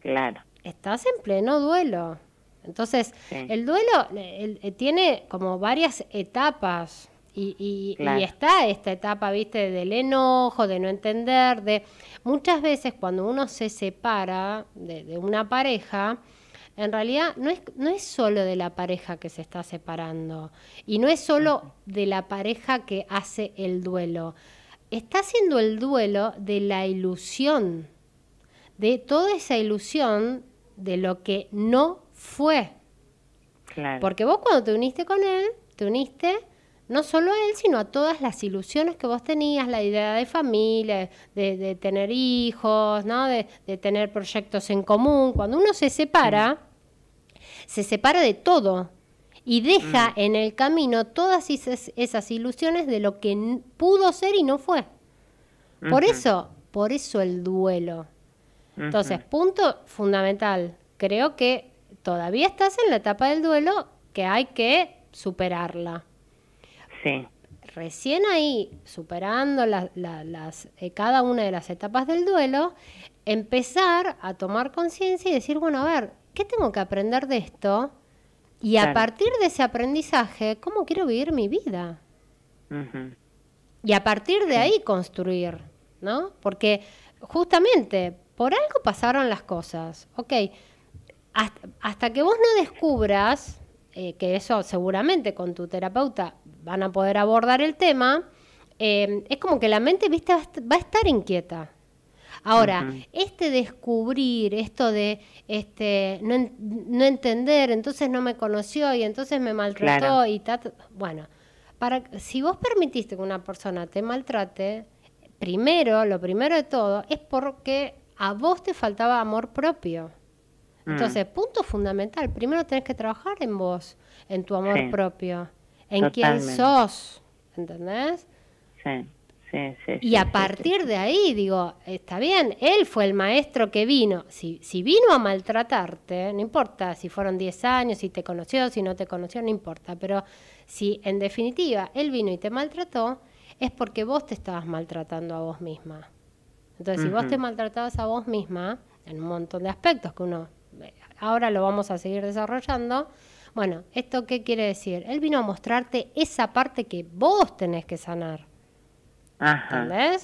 Claro. Estás en pleno duelo. Entonces, el duelo eh, tiene como varias etapas y, está esta etapa, viste, del enojo, de no entender, de muchas veces cuando uno se separa de, de una pareja, en realidad no es, no es solo de la pareja que se está separando y no es solo de la pareja que hace el duelo está haciendo el duelo de la ilusión, de toda esa ilusión de lo que no fue. Porque vos cuando te uniste con él, te uniste no solo a él, sino a todas las ilusiones que vos tenías, la idea de familia, de, tener hijos, ¿no? De, tener proyectos en común. Cuando uno se separa, se separa de todo, y deja mm. en el camino todas esas, ilusiones de lo que pudo ser y no fue. Por eso, por eso el duelo. Entonces, punto fundamental. Creo que todavía estás en la etapa del duelo que hay que superarla. Sí. Recién ahí, superando eh, cada una de las etapas del duelo, empezar a tomar conciencia y decir, bueno, a ver, ¿qué tengo que aprender de esto? Y a partir de ese aprendizaje, ¿cómo quiero vivir mi vida? Y a partir de ahí construir, ¿no? Porque justamente por algo pasaron las cosas. Ok, hasta, que vos no descubras, eh, que eso seguramente con tu terapeuta van a poder abordar el tema, eh, es como que la mente ¿viste? va a estar inquieta. Ahora, este descubrir, esto de este no, no, entender, entonces no me conoció y entonces me maltrató y tal, bueno, para si vos permitiste que una persona te maltrate, primero, lo primero de todo es porque a vos te faltaba amor propio. Mm. Entonces, punto fundamental, primero tenés que trabajar en vos, en tu amor propio, en quién sos, ¿entendés? Sí. Y a partir de ahí, digo, está bien, él fue el maestro que vino. Si, vino a maltratarte, no importa si fueron 10 años, si te conoció, si no te conoció, no importa. Pero si en definitiva él vino y te maltrató, es porque vos te estabas maltratando a vos misma. Entonces, si vos te maltratabas a vos misma, en un montón de aspectos que uno eh, ahora lo vamos a seguir desarrollando, bueno, ¿esto qué quiere decir? Él vino a mostrarte esa parte que vos tenés que sanar. Ajá.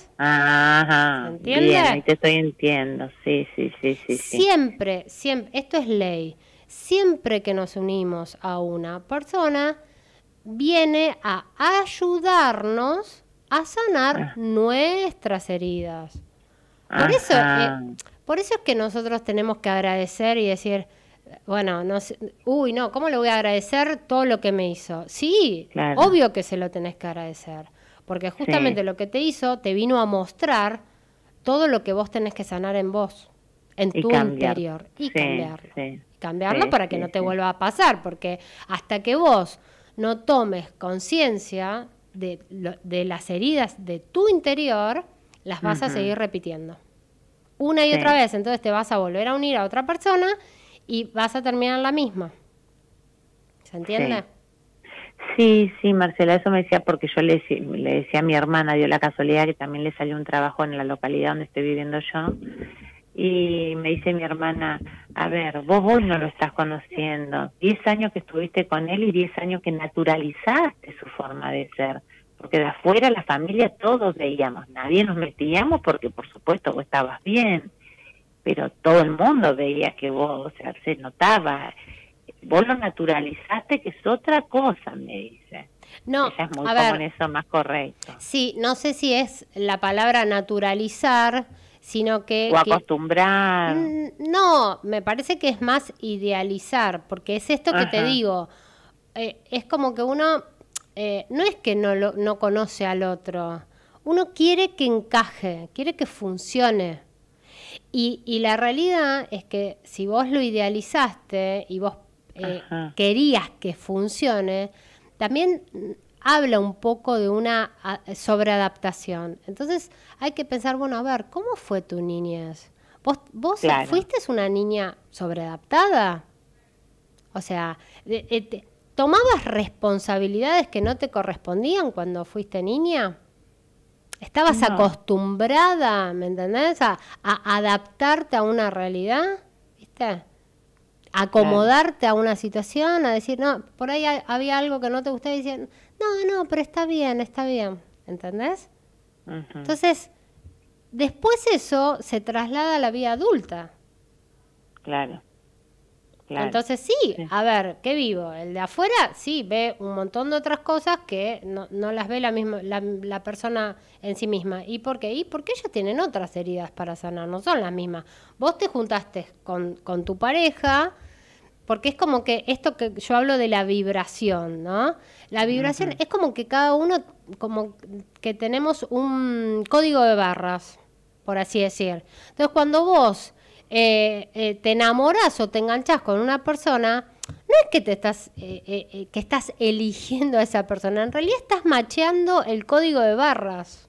¿Entiendes? Bien, te estoy entiendo. Sí, sí, sí, sí. Siempre, siempre, esto es ley. Siempre que nos unimos a una persona, viene a ayudarnos a sanar ah. nuestras heridas. Eh, por eso, es que nosotros tenemos que agradecer y decir, bueno, no uy, no, ¿cómo le voy a agradecer todo lo que me hizo? Sí, obvio que se lo tenés que agradecer porque justamente lo que te hizo te vino a mostrar todo lo que vos tenés que sanar en vos, en tu interior, y cambiarlo. cambiarlo para que no te vuelva a pasar, porque hasta que vos no tomes conciencia de, las heridas de tu interior, las vas a seguir repitiendo. Una y otra vez, entonces te vas a volver a unir a otra persona y vas a terminar la misma. ¿Se entiende? Sí, sí, Marcela, eso me decía porque yo le, le decía a mi hermana, dio la casualidad que también le salió un trabajo en la localidad donde estoy viviendo yo. Y me dice mi hermana, a ver, vos no lo estás conociendo. Diez años que estuviste con él y diez años que naturalizaste su forma de ser. Porque de afuera la familia todos veíamos, nadie nos metíamos porque por supuesto vos estabas bien, pero todo el mundo veía que vos, o sea, se notaba vos lo naturalizaste, que es otra cosa, me dice. No, es muy a eso más correcto. Sí, no sé si es la palabra naturalizar, sino que... O acostumbrar. Mm, no, me parece que es más idealizar, porque es esto que te digo. Eh, es como que uno, eh, no es que no, conoce al otro, uno quiere que encaje, quiere que funcione. Y, y la realidad es que si vos lo idealizaste y vos eh, querías que funcione, también habla un poco de una sobreadaptación. Entonces hay que pensar, bueno, a ver, ¿cómo fue tu niñez? ¿Vos, vos fuiste una niña sobreadaptada? O sea, ¿tomabas responsabilidades que no te correspondían cuando fuiste niña? ¿Estabas acostumbrada, me entendés, a, a, adaptarte a una realidad? ¿Viste? acomodarte a una situación, a decir, no, por ahí había algo que no te gustaba y decían, no, no, pero está bien, está bien, ¿entendés? Entonces, después eso se traslada a la vida adulta. Claro. Entonces sí, a ver, ¿qué vivo? El de afuera sí ve un montón de otras cosas que no, no las ve la, misma, la, la, persona en sí misma. ¿Y por qué? Y porque ellos tienen otras heridas para sanar, no son las mismas. Vos te juntaste con, con tu pareja porque es como que esto que yo hablo de la vibración, ¿no? La vibración es como que cada uno, como que tenemos un código de barras, por así decir. Entonces, cuando vos eh, eh, te enamoras o te enganchas con una persona, no es que te estás, eh, que estás eligiendo a esa persona, en realidad estás macheando el código de barras.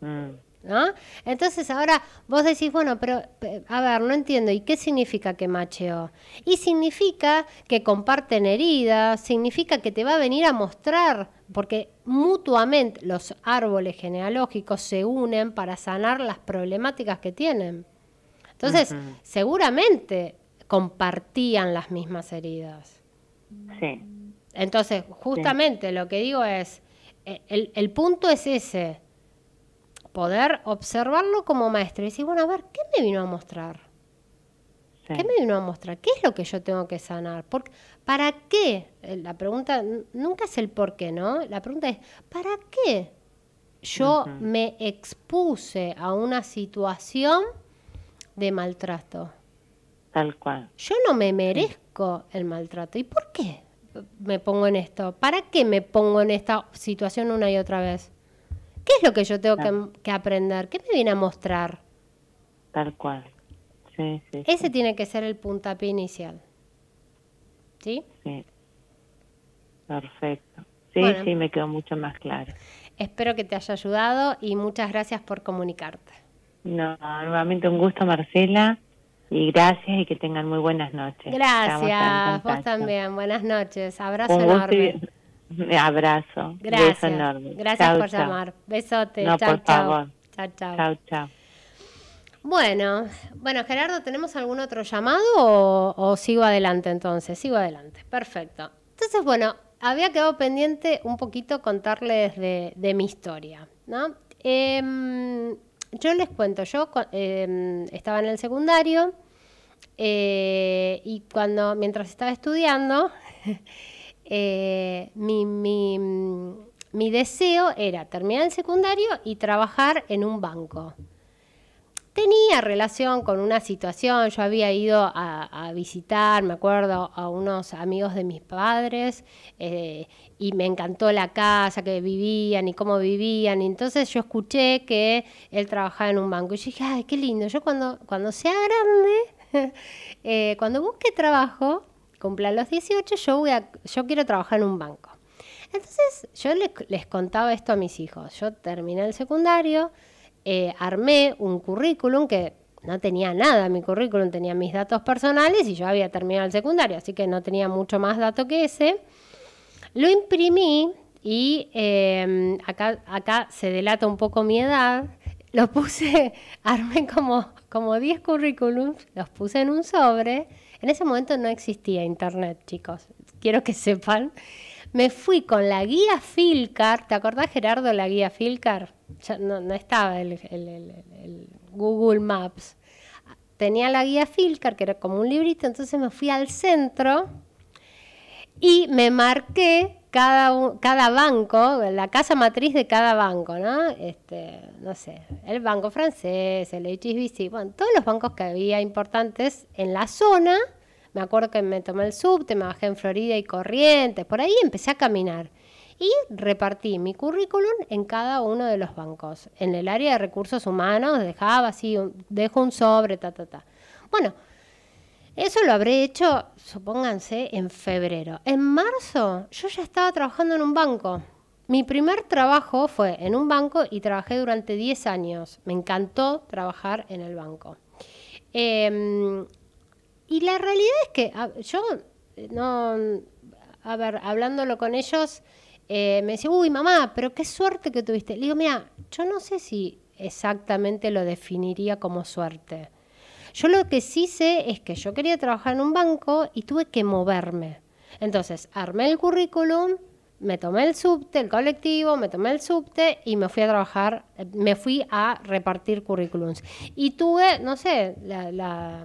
Mm. ¿no? Entonces ahora vos decís, bueno, pero a ver, no entiendo, ¿y qué significa que macheó? Y significa que comparten heridas, significa que te va a venir a mostrar, porque mutuamente los árboles genealógicos se unen para sanar las problemáticas que tienen. Entonces, seguramente compartían las mismas heridas. Sí. Entonces, justamente lo que digo es, e, el punto es ese poder observarlo como maestro y decir, bueno, a ver, ¿qué me vino a mostrar? ¿Qué me vino a mostrar? ¿Qué es lo que yo tengo que sanar? ¿Por, ¿Para qué? Eh, la pregunta nunca es el por qué, ¿no? La pregunta es, ¿para qué yo me expuse a una situación de maltrato? Tal cual. Yo no me merezco el maltrato. ¿Y por qué me pongo en esto? ¿Para qué me pongo en esta situación una y otra vez? ¿Qué es lo que yo tengo que, aprender? ¿Qué me viene a mostrar? Tal cual. Ese tiene que ser el puntapié inicial. ¿Sí? Sí. Perfecto. Sí, sí, me quedó mucho más claro. Espero que te haya ayudado y muchas gracias por comunicarte. No, nuevamente un gusto, Marcela. Y gracias y que tengan muy buenas noches. Gracias, vos también. Buenas noches. Abrazo enorme. Un abrazo. Gracias. Beso enorme. Gracias por llamar. Besote. Chao, chao. por favor. Bueno, bueno, Gerardo, ¿tenemos algún otro llamado o, sigo adelante entonces? Sigo adelante, perfecto. Entonces, bueno, había quedado pendiente un poquito contarles de, mi historia, em, yo les cuento, yo em, estaba en el secundario eh, y cuando, mientras estaba estudiando, Eh, mi, deseo era terminar el secundario y trabajar en un banco tenía relación con una situación, yo había ido a, visitar, me acuerdo, a unos amigos de mis padres eh, y me encantó la casa que vivían y cómo vivían, entonces yo escuché que él trabajaba en un banco y dije, ay, qué lindo, yo cuando, cuando sea grande, eh, cuando busque trabajo, cumpla los 18, yo, yo quiero trabajar en un banco. Entonces yo les, contaba esto a mis hijos. Yo terminé el secundario, eh, armé un currículum que no tenía nada, mi currículum tenía mis datos personales y yo había terminado el secundario, así que no tenía mucho más dato que ese. Lo imprimí y em, acá, se delata un poco mi edad. Lo puse, armé como, como 10 currículums, los puse en un sobre en ese momento no existía internet, chicos, quiero que sepan. Me fui con la guía Filcar, ¿te acordás Gerardo la guía Filcar? no, estaba el Google Maps. Tenía la guía Filcar, que era como un librito, entonces me fui al centro y me marqué cada, cada banco, la casa matriz de cada banco, ¿no? Este, no sé, el Banco Francés, el HSBC, bueno, todos los bancos que había importantes en la zona. Me acuerdo que me tomé el subte, me bajé en Florida y Corrientes, por ahí empecé a caminar. Y repartí mi currículum en cada uno de los bancos. En el área de recursos humanos dejaba así, dejo un sobre, ta, ta, ta. Bueno, eso lo habré hecho, supónganse, en febrero. En marzo yo ya estaba trabajando en un banco. Mi primer trabajo fue en un banco y trabajé durante 10 años. Me encantó trabajar en el banco. Em, y la realidad es que yo, no, a ver, hablándolo con ellos, eh, me decía, uy, mamá, pero qué suerte que tuviste. Le digo, mira, yo no sé si exactamente lo definiría como suerte. Yo lo que sí sé es que yo quería trabajar en un banco y tuve que moverme. Entonces, armé el currículum, me tomé el subte, el colectivo, me tomé el subte y me fui a trabajar, me fui a repartir currículums. Y tuve, no sé, la, la,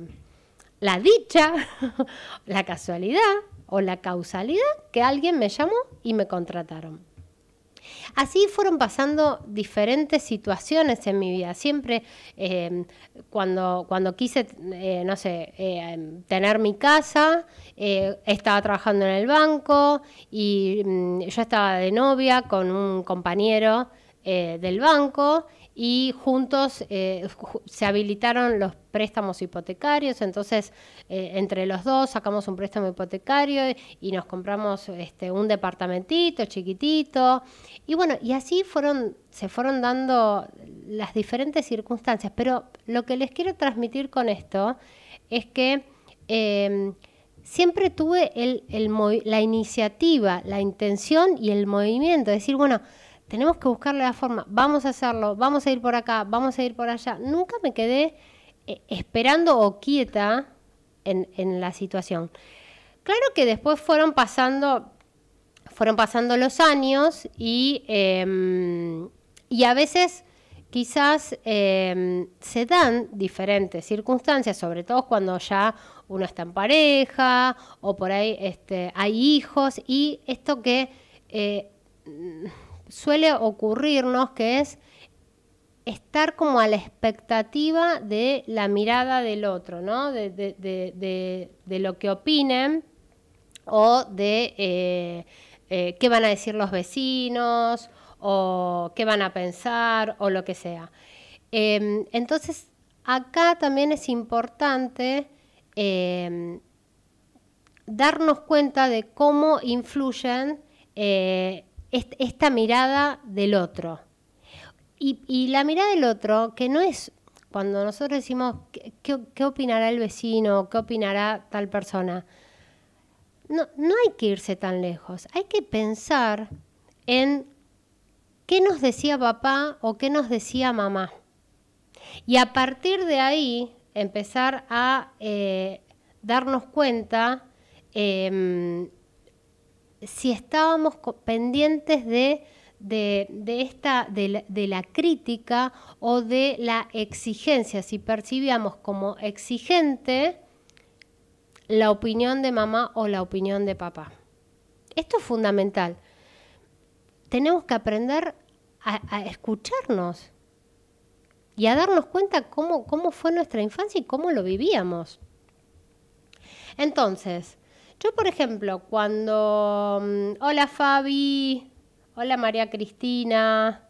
la dicha, la casualidad o la causalidad que alguien me llamó y me contrataron. Así fueron pasando diferentes situaciones en mi vida. Siempre em, cuando, cuando quise, eh, no sé, em, tener mi casa, eh, estaba trabajando en el banco y mm, yo estaba de novia con un compañero eh, del banco y juntos eh, se habilitaron los préstamos hipotecarios, entonces eh, entre los dos sacamos un préstamo hipotecario y, nos compramos este, un departamentito chiquitito y bueno, y así fueron, se fueron dando las diferentes circunstancias, pero lo que les quiero transmitir con esto es que em, siempre tuve el, la iniciativa, la intención y el movimiento, es decir, bueno, tenemos que buscarle la forma, vamos a hacerlo, vamos a ir por acá, vamos a ir por allá. Nunca me quedé eh, esperando o quieta en, la situación. Claro que después fueron pasando, fueron pasando los años y, em, y a veces quizás em, se dan diferentes circunstancias, sobre todo cuando ya uno está en pareja o por ahí este, hay hijos y esto que eh, suele ocurrirnos, que es estar como a la expectativa de la mirada del otro, ¿no? de, lo que opinen o de eh, eh, qué van a decir los vecinos o qué van a pensar o lo que sea. Em, entonces, acá también es importante em, darnos cuenta de cómo influyen eh, esta mirada del otro. Y, la mirada del otro, que no es cuando nosotros decimos qué, opinará el vecino, qué opinará tal persona. No, no hay que irse tan lejos, hay que pensar en qué nos decía papá o qué nos decía mamá. Y a partir de ahí empezar a eh, darnos cuenta em, si estábamos pendientes de, de, la, crítica o de la exigencia, si percibíamos como exigente la opinión de mamá o la opinión de papá. Esto es fundamental. Tenemos que aprender a, escucharnos y a darnos cuenta cómo fue nuestra infancia y cómo lo vivíamos. Entonces, yo, por ejemplo, cuando... Mm, hola Fabi, hola María Cristina.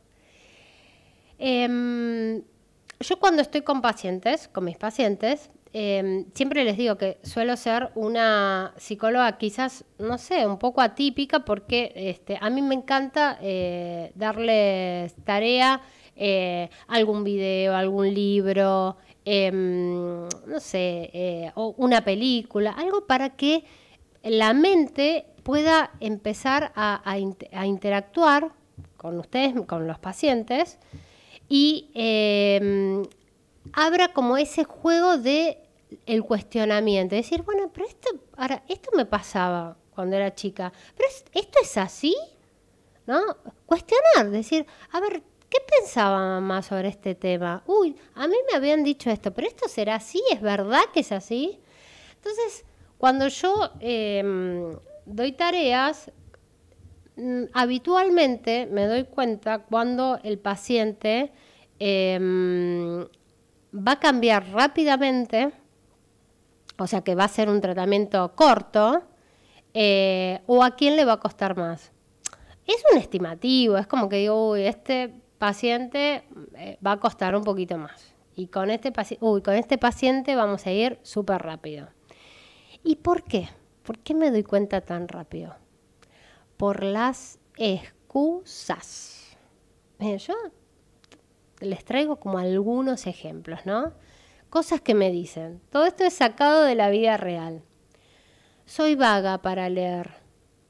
Em, yo cuando estoy con pacientes, con mis pacientes, em, siempre les digo que suelo ser una psicóloga quizás, no sé, un poco atípica porque este, a mí me encanta eh, darles tarea, eh, algún video, algún libro, em, no sé, eh, o una película, algo para que la mente pueda empezar a, interactuar con ustedes, con los pacientes, y em, abra como ese juego de el cuestionamiento, decir, bueno, pero esto, esto me pasaba cuando era chica, pero esto es así, ¿no? Cuestionar, decir, a ver, ¿qué pensaba mamá sobre este tema? Uy, a mí me habían dicho esto, pero esto será así, es verdad que es así. Entonces, cuando yo em, doy tareas, mm, habitualmente me doy cuenta cuando el paciente em, va a cambiar rápidamente, o sea que va a ser un tratamiento corto, eh, o a quién le va a costar más. Es un estimativo, es como que digo, uy, este paciente eh, va a costar un poquito más. Y con este, con este paciente vamos a ir súper rápido. ¿Y por qué? ¿Por qué me doy cuenta tan rápido? Por las excusas. yo les traigo como algunos ejemplos, ¿no? Cosas que me dicen. Todo esto es sacado de la vida real. Soy vaga para leer.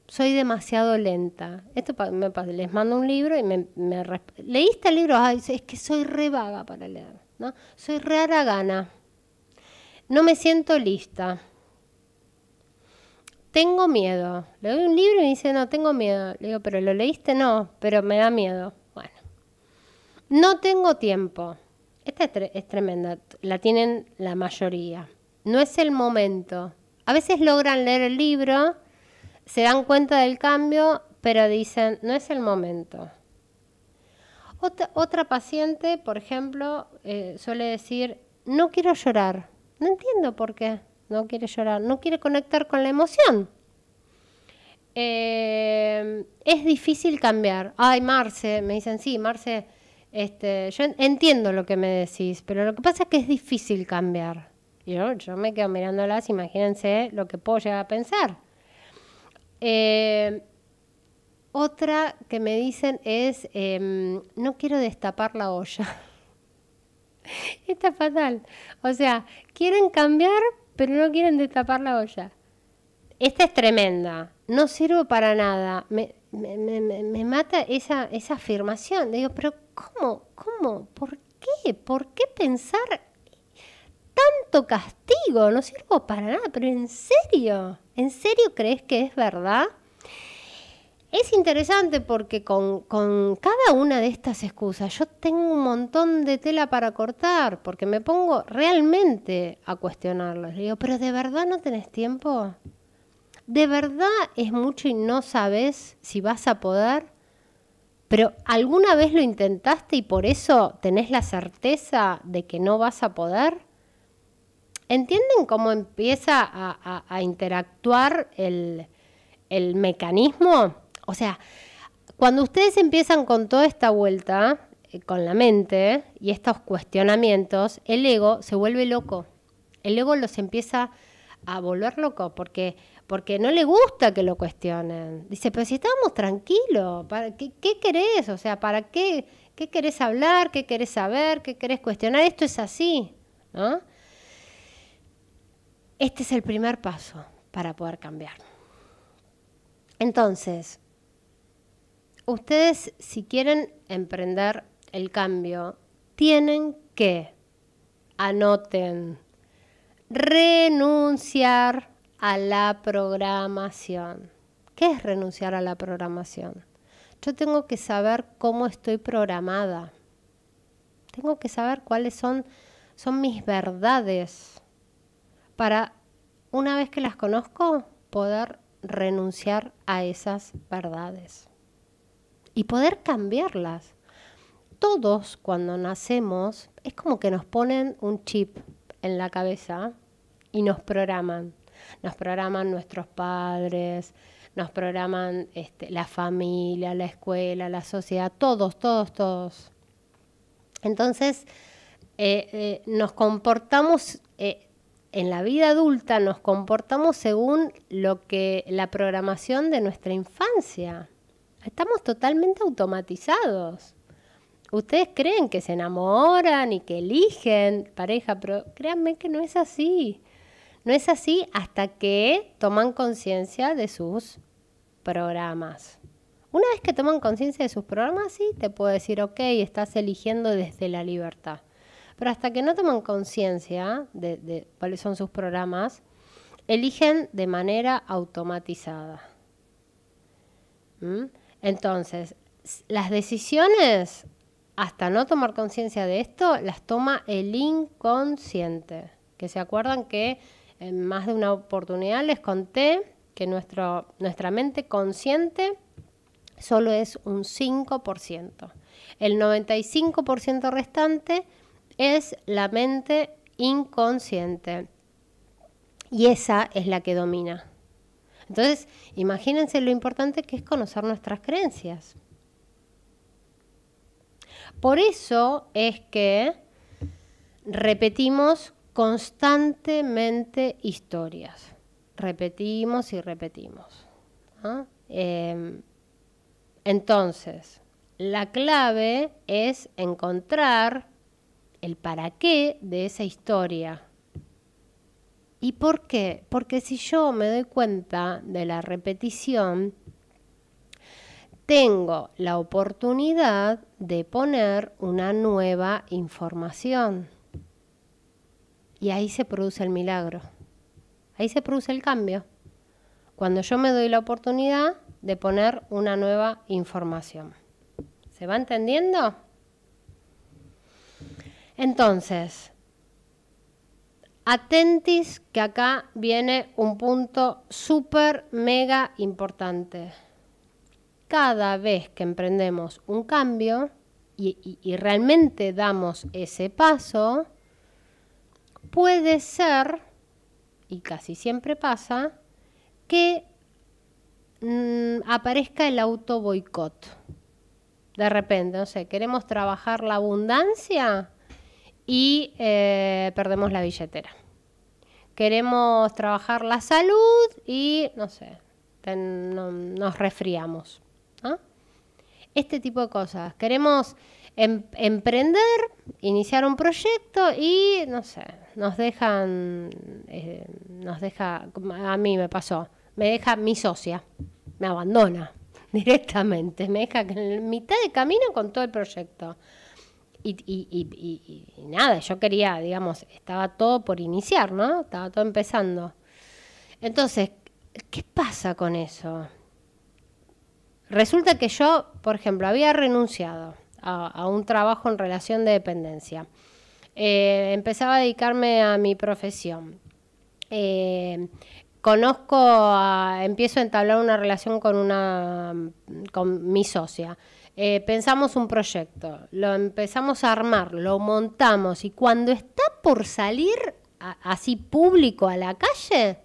Soy demasiado lenta. Esto me, les mando un libro y me, me leíste el libro, es que soy re vaga para leer, ¿no? Soy re gana. No me siento lista tengo miedo. Le doy un libro y dice, no, tengo miedo. Le digo, pero lo leíste, no, pero me da miedo. Bueno, no tengo tiempo. Esta es, tremenda, la tienen la mayoría. No es el momento. A veces logran leer el libro, se dan cuenta del cambio, pero dicen, no es el momento. Otra, paciente, por ejemplo, eh, suele decir, no quiero llorar. No entiendo por qué no quiere llorar, no quiere conectar con la emoción. Eh, es difícil cambiar. Ay, Marce, me dicen, sí, Marce, este, yo entiendo lo que me decís, pero lo que pasa es que es difícil cambiar. yo, yo me quedo mirándolas, imagínense lo que puedo llegar a pensar. Eh, otra que me dicen es, em, no quiero destapar la olla. Está fatal. O sea, quieren cambiar, pero no quieren destapar la olla. Esta es tremenda, no sirvo para nada. Me, me, me, me mata esa, esa afirmación. Digo, pero ¿cómo? ¿Cómo? ¿Por qué? ¿Por qué pensar tanto castigo? No sirvo para nada, pero ¿en serio? ¿En serio crees que es verdad? Es interesante porque con, cada una de estas excusas yo tengo un montón de tela para cortar, porque me pongo realmente a cuestionarlas. Le digo, pero ¿de verdad no tenés tiempo? ¿De verdad es mucho y no sabes si vas a poder? Pero ¿alguna vez lo intentaste y por eso tenés la certeza de que no vas a poder? ¿Entienden cómo empieza a, interactuar el mecanismo? O sea, cuando ustedes empiezan con toda esta vuelta, eh, con la mente y estos cuestionamientos, el ego se vuelve loco. El ego los empieza a volver loco porque, porque no le gusta que lo cuestionen. Dice, pero si estábamos tranquilos, ¿para qué, qué, querés? O sea, ¿para qué, qué querés hablar? ¿Qué querés saber? ¿Qué querés cuestionar? Esto es así. ¿no? Este es el primer paso para poder cambiar. Entonces, ustedes si quieren emprender el cambio, tienen que, anoten, renunciar a la programación. ¿Qué es renunciar a la programación? Yo tengo que saber cómo estoy programada. Tengo que saber cuáles son, son mis verdades para, una vez que las conozco, poder renunciar a esas verdades y poder cambiarlas. Todos cuando nacemos es como que nos ponen un chip en la cabeza y nos programan. Nos programan nuestros padres, nos programan este, la familia, la escuela, la sociedad, todos, todos, todos. Entonces, eh, eh, nos comportamos eh, en la vida adulta, nos comportamos según lo que la programación de nuestra infancia. Estamos totalmente automatizados. Ustedes creen que se enamoran y que eligen pareja, pero créanme que no es así. No es así hasta que toman conciencia de sus programas. Una vez que toman conciencia de sus programas, sí, te puedo decir, ok, estás eligiendo desde la libertad. Pero hasta que no toman conciencia de, cuáles son sus programas, eligen de manera automatizada. ¿Mm? Entonces, las decisiones, hasta no tomar conciencia de esto, las toma el inconsciente. Que se acuerdan que en más de una oportunidad les conté que nuestra mente consciente solo es un 5%. El 95% restante es la mente inconsciente. Y esa es la que domina. Entonces, imagínense lo importante que es conocer nuestras creencias. Por eso es que repetimos constantemente historias. Repetimos y repetimos. Em, entonces, la clave es encontrar el para qué de esa historia. ¿Y por qué? Porque si yo me doy cuenta de la repetición, tengo la oportunidad de poner una nueva información. Y ahí se produce el milagro. Ahí se produce el cambio. Cuando yo me doy la oportunidad de poner una nueva información. ¿Se va entendiendo? Entonces, Atentis, que acá viene un punto súper, mega importante. Cada vez que emprendemos un cambio y, realmente damos ese paso, puede ser, y casi siempre pasa, que mm, aparezca el auto boicot. De repente, no sé, queremos trabajar la abundancia y eh, perdemos la billetera. Queremos trabajar la salud y, no sé, nos resfriamos. Este tipo de cosas. Queremos em, emprender, iniciar un proyecto y, no sé, nos dejan, eh, deja, a mí me pasó, me deja mi socia, me abandona directamente, me deja en mitad de camino con todo el proyecto. Y, nada, yo quería, digamos, estaba todo por iniciar, ¿no? Estaba todo empezando. Entonces, ¿qué pasa con eso? Resulta que yo, por ejemplo, había renunciado a, un trabajo en relación de dependencia. Eh, empezaba a dedicarme a mi profesión. Eh, conozco, empiezo a entablar una relación con una, con mi socia. Eh, pensamos un proyecto, lo empezamos a armar, lo montamos y cuando está por salir así público a la calle,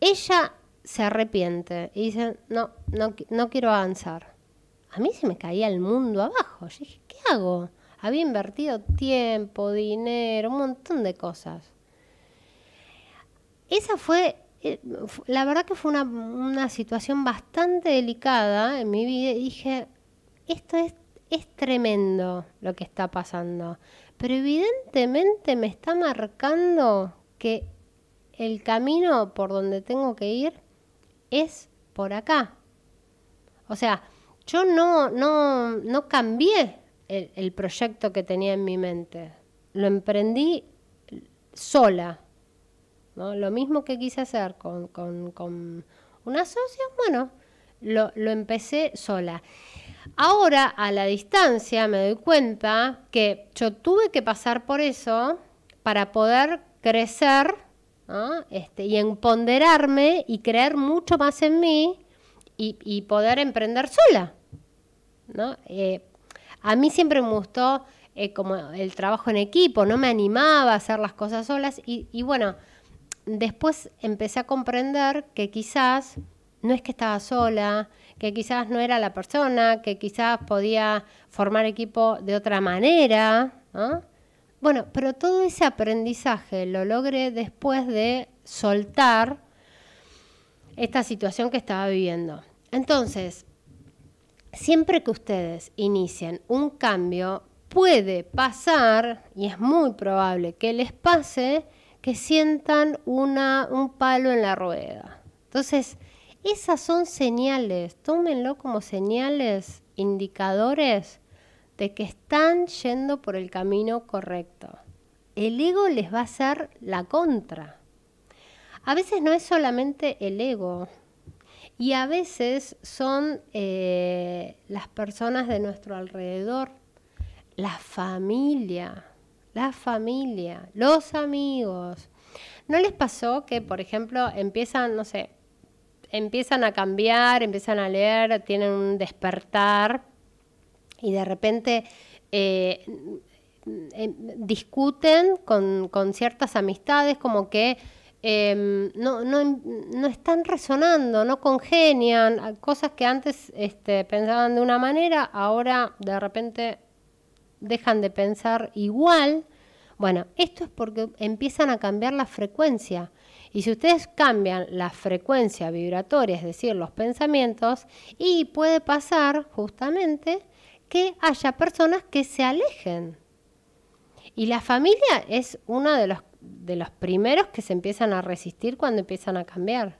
ella se arrepiente y dice, no, no, no quiero avanzar. A mí se me caía el mundo abajo. Yo dije, ¿qué hago? Había invertido tiempo, dinero, un montón de cosas. Esa fue eh, la verdad que fue una, situación bastante delicada en mi vida. y Dije, esto es, tremendo lo que está pasando, pero evidentemente me está marcando que el camino por donde tengo que ir es por acá. O sea, yo no, no, cambié el, proyecto que tenía en mi mente. Lo emprendí sola. Lo mismo que quise hacer con, con, con una socia, bueno, lo, lo empecé sola. Ahora, a la distancia, me doy cuenta que yo tuve que pasar por eso para poder crecer este, y empoderarme y creer mucho más en mí y, poder emprender sola. Eh, a mí siempre me gustó eh, como el trabajo en equipo, no me animaba a hacer las cosas solas y, y bueno, después empecé a comprender que quizás no es que estaba sola, que quizás no era la persona, que quizás podía formar equipo de otra manera. Bueno, pero todo ese aprendizaje lo logré después de soltar esta situación que estaba viviendo. Entonces, siempre que ustedes inicien un cambio, puede pasar, y es muy probable que les pase, que sientan un palo en la rueda. Entonces, esas son señales, tómenlo como señales, indicadores de que están yendo por el camino correcto. El ego les va a hacer la contra. A veces no es solamente el ego, y a veces son eh, las personas de nuestro alrededor, la familia, la familia, los amigos. ¿No les pasó que, por ejemplo, empiezan, no sé, empiezan a cambiar, empiezan a leer, tienen un despertar y de repente eh, em, discuten con, ciertas amistades como que em, no, no, están resonando, no congenian, cosas que antes este, pensaban de una manera, ahora de repente dejan de pensar igual. Bueno, esto es porque empiezan a cambiar la frecuencia. Y si ustedes cambian la frecuencia vibratoria, es decir, los pensamientos, y puede pasar justamente que haya personas que se alejen. Y la familia es uno de los, primeros que se empiezan a resistir cuando empiezan a cambiar.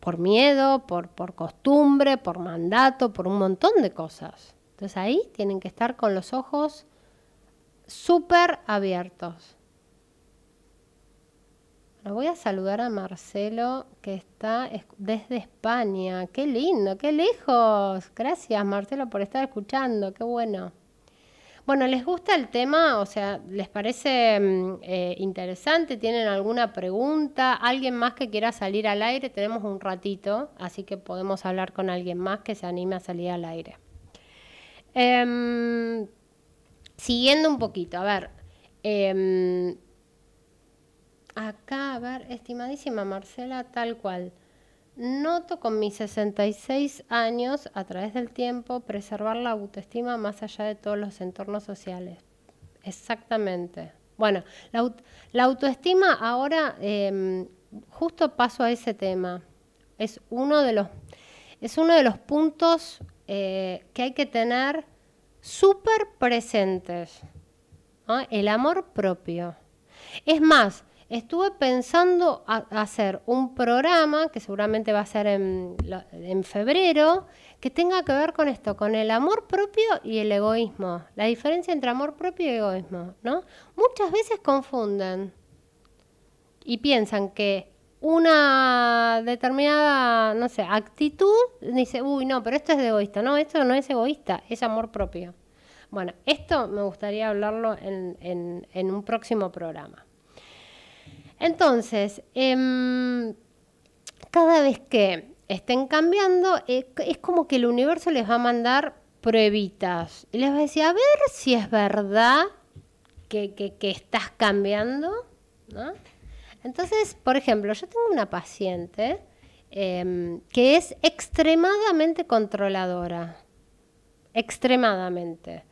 Por miedo, por, por costumbre, por mandato, por un montón de cosas. Entonces ahí tienen que estar con los ojos súper abiertos voy a saludar a Marcelo, que está desde España. Qué lindo, qué lejos. Gracias, Marcelo, por estar escuchando. Qué bueno. Bueno, ¿les gusta el tema? O sea, ¿les parece mm, eh, interesante? ¿Tienen alguna pregunta? ¿Alguien más que quiera salir al aire? Tenemos un ratito, así que podemos hablar con alguien más que se anime a salir al aire. Em, siguiendo un poquito, a ver. Em, acá, a ver, estimadísima Marcela, tal cual. Noto con mis 66 años, a través del tiempo, preservar la autoestima más allá de todos los entornos sociales. Exactamente. Bueno, la, autoestima ahora, em, justo paso a ese tema. Es uno de los, es uno de los puntos eh, que hay que tener súper presentes. El amor propio. Es más, estuve pensando hacer un programa que seguramente va a ser en, febrero, que tenga que ver con esto, con el amor propio y el egoísmo, la diferencia entre amor propio y egoísmo, ¿no? Muchas veces confunden y piensan que una determinada, no sé, actitud, dice, uy, no, pero esto es egoísta, no, esto no es egoísta, es amor propio. Bueno, esto me gustaría hablarlo en un próximo programa. Entonces, em, cada vez que estén cambiando, eh, es como que el universo les va a mandar pruebitas. Y les va a decir, a ver si es verdad que, estás cambiando. Entonces, por ejemplo, yo tengo una paciente em, que es extremadamente controladora. Extremadamente.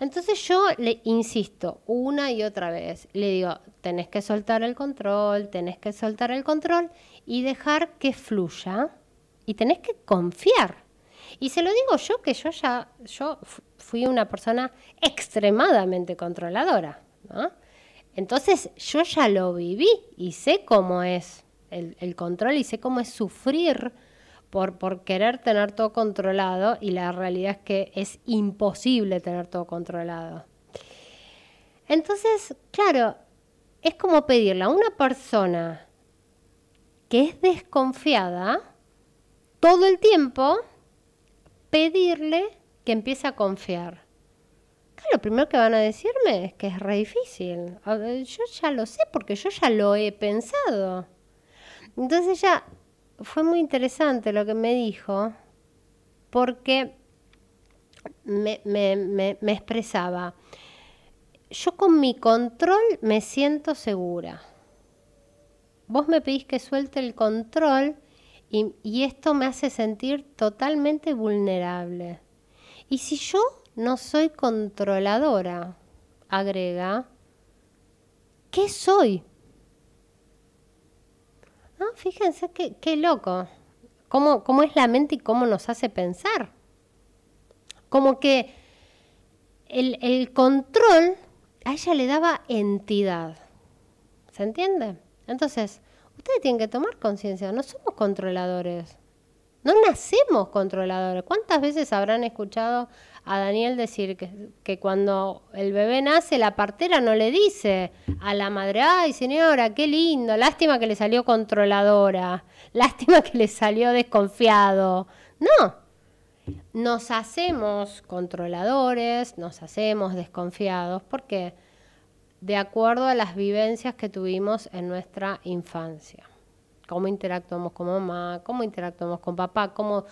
Entonces yo le insisto una y otra vez, le digo, tenés que soltar el control, tenés que soltar el control y dejar que fluya y tenés que confiar. Y se lo digo yo que yo ya, yo fui una persona extremadamente controladora, ¿no? Entonces yo ya lo viví y sé cómo es el, el control y sé cómo es sufrir por, querer tener todo controlado y la realidad es que es imposible tener todo controlado. Entonces, claro, es como pedirle a una persona que es desconfiada todo el tiempo, pedirle que empiece a confiar. lo primero que van a decirme es que es re difícil. Ah, yo ya lo sé porque yo ya lo he pensado. Entonces ya fue muy interesante lo que me dijo, porque me, expresaba, yo con mi control me siento segura. Vos me pedís que suelte el control y, y, esto me hace sentir totalmente vulnerable. Y si yo no soy controladora, agrega, ¿qué soy? Fíjense qué, loco. Cómo, es la mente y cómo nos hace pensar. Como que el, el control a ella le daba entidad. ¿Se entiende? Entonces, ustedes tienen que tomar conciencia, no somos controladores. No nacemos controladores. ¿Cuántas veces habrán escuchado a Daniel decir que, cuando el bebé nace, la partera no le dice a la madre, ay señora, qué lindo, lástima que le salió controladora, lástima que le salió desconfiado. No, nos hacemos controladores, nos hacemos desconfiados, porque de acuerdo a las vivencias que tuvimos en nuestra infancia cómo interactuamos con mamá, cómo interactuamos con papá, cómo,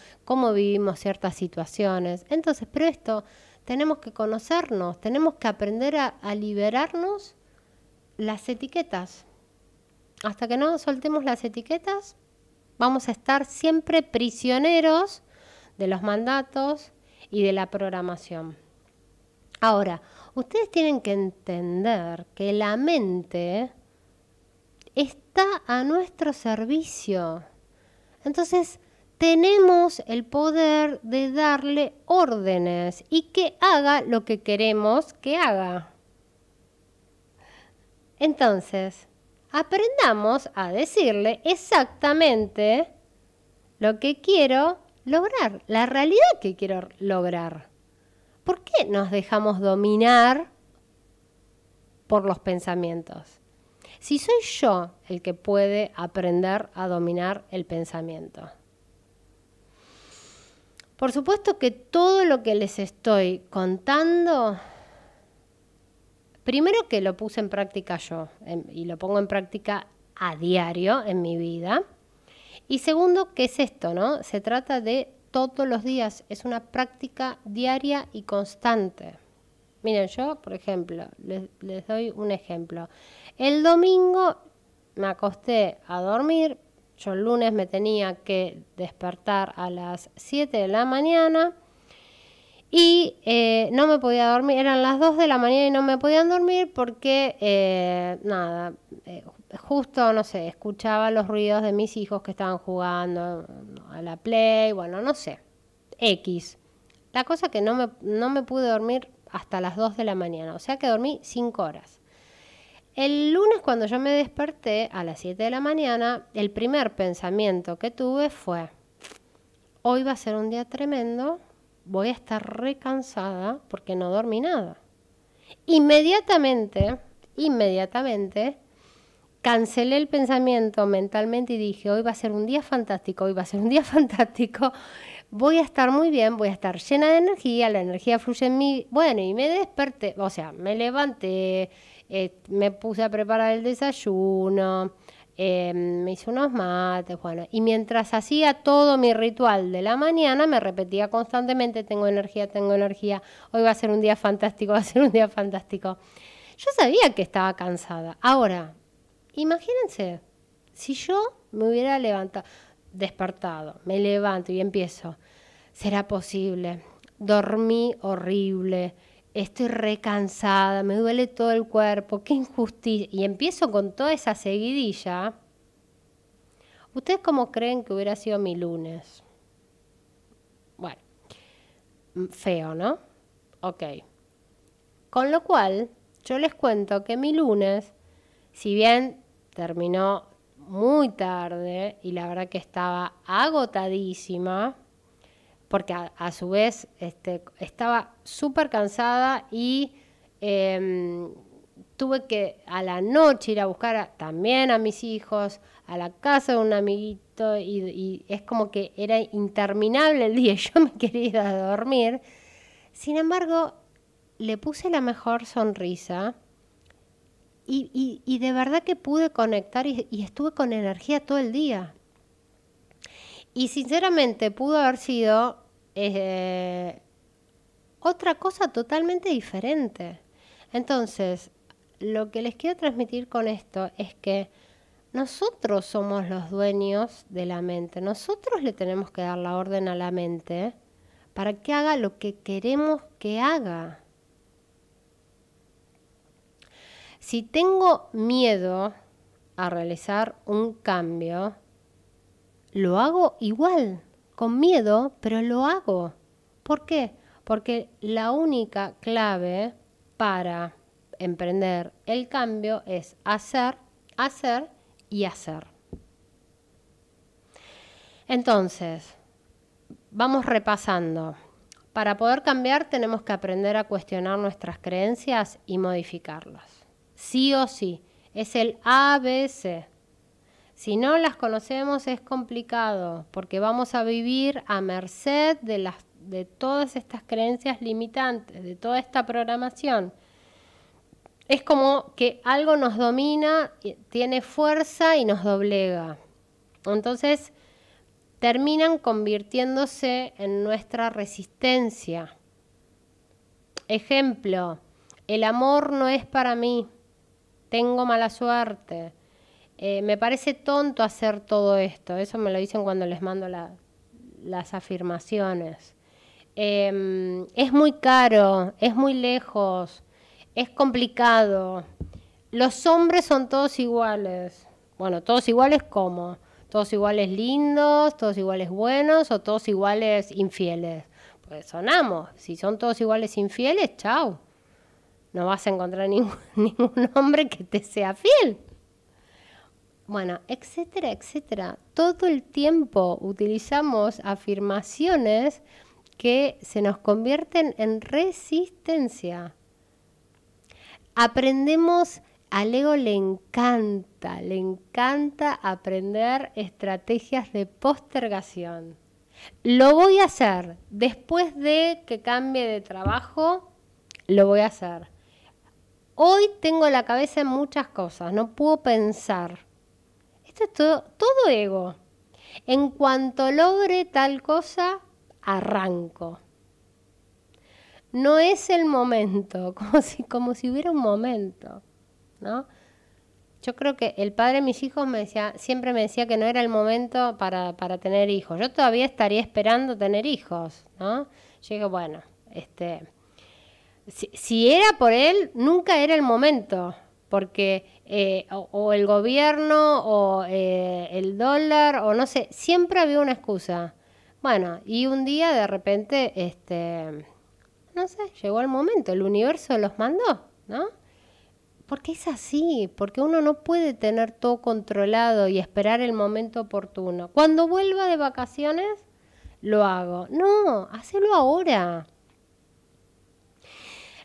vivimos ciertas situaciones. Entonces, pero esto tenemos que conocernos, tenemos que aprender a, a liberarnos las etiquetas. Hasta que no soltemos las etiquetas, vamos a estar siempre prisioneros de los mandatos y de la programación. Ahora, ustedes tienen que entender que la mente está a nuestro servicio. Entonces, tenemos el poder de darle órdenes y que haga lo que queremos que haga. Entonces, aprendamos a decirle exactamente lo que quiero lograr, la realidad que quiero lograr. ¿Por qué nos dejamos dominar por los pensamientos? si soy yo el que puede aprender a dominar el pensamiento. Por supuesto que todo lo que les estoy contando, primero que lo puse en práctica yo em, y lo pongo en práctica a diario en mi vida. Y segundo, que es esto? ¿no? Se trata de todos los días, es una práctica diaria y constante. Miren, yo, por ejemplo, les doy un ejemplo. El domingo me acosté a dormir. Yo el lunes me tenía que despertar a las 7 de la mañana y eh, no me podía dormir. Eran las 2 de la mañana y no me podían dormir porque, eh, nada, eh, justo, no sé, escuchaba los ruidos de mis hijos que estaban jugando a la Play, bueno, no sé, X. La cosa que no me, no me pude dormir hasta las 2 de la mañana, o sea que dormí 5 horas. El lunes cuando yo me desperté a las 7 de la mañana, el primer pensamiento que tuve fue, hoy va a ser un día tremendo, voy a estar recansada porque no dormí nada. Inmediatamente, inmediatamente, cancelé el pensamiento mentalmente y dije, hoy va a ser un día fantástico, hoy va a ser un día fantástico, voy a estar muy bien, voy a estar llena de energía, la energía fluye en mí. Bueno, y me desperté, o sea, me levanté, eh, me puse a preparar el desayuno, em, me hice unos mates, bueno. Y mientras hacía todo mi ritual de la mañana, me repetía constantemente, tengo energía, tengo energía, hoy va a ser un día fantástico, va a ser un día fantástico. Yo sabía que estaba cansada. Ahora, imagínense, si yo me hubiera levantado, despertado, me levanto y empiezo, ¿será posible? Dormí horrible estoy recansada, me duele todo el cuerpo, qué injusticia. Y empiezo con toda esa seguidilla. ¿Ustedes cómo creen que hubiera sido mi lunes? Bueno, mm, feo, ¿no? Ok. Con lo cual, yo les cuento que mi lunes, si bien terminó muy tarde y la verdad que estaba agotadísima, porque a, su vez este, estaba súper cansada y em, tuve que a la noche ir a buscar también a mis hijos, a la casa de un amiguito, y, es como que era interminable el día, yo me quería ir a dormir. Sin embargo, le puse la mejor sonrisa y, de verdad que pude conectar y, estuve con energía todo el día. Y sinceramente pudo haber sido eh, otra cosa totalmente diferente. Entonces, lo que les quiero transmitir con esto es que nosotros somos los dueños de la mente. Nosotros le tenemos que dar la orden a la mente para que haga lo que queremos que haga. Si tengo miedo a realizar un cambio, lo hago igual con miedo, pero lo hago. ¿Por qué? Porque la única clave para emprender el cambio es hacer, hacer y hacer. Entonces, vamos repasando. Para poder cambiar tenemos que aprender a cuestionar nuestras creencias y modificarlas. Sí o sí, es el ABC si no las conocemos es complicado porque vamos a vivir a merced de, todas estas creencias limitantes, de toda esta programación. Es como que algo nos domina, tiene fuerza y nos doblega. Entonces terminan convirtiéndose en nuestra resistencia. Ejemplo, el amor no es para mí, tengo mala suerte eh, me parece tonto hacer todo esto. Eso me lo dicen cuando les mando las afirmaciones. Em, es muy caro, es muy lejos, es complicado. Los hombres son todos iguales. Bueno, todos iguales como. Todos iguales lindos, todos iguales buenos o todos iguales infieles. Pues sonamos. Si son todos iguales infieles, chao. No vas a encontrar ningún hombre que te sea fiel bueno, etcétera, etcétera. Todo el tiempo utilizamos afirmaciones que se nos convierten en resistencia. Aprendemos, al ego le encanta, le encanta aprender estrategias de postergación. Lo voy a hacer después de que cambie de trabajo, lo voy a hacer. Hoy tengo la cabeza en muchas cosas, no puedo pensar esto es todo, ego. En cuanto logre tal cosa, arranco. No es el momento, como si, como si hubiera un momento, ¿no? Yo creo que el padre de mis hijos me decía, siempre me decía que no era el momento para, tener hijos. Yo todavía estaría esperando tener hijos, ¿no? Yo digo, bueno, este, si, era por él, nunca era el momento, porque eh, o, el gobierno o eh, el dólar o no sé, siempre había una excusa. Bueno, y un día de repente, este, no sé, llegó el momento, el universo los mandó, ¿no? Porque es así, porque uno no puede tener todo controlado y esperar el momento oportuno. Cuando vuelva de vacaciones, lo hago. No, hacelo ahora.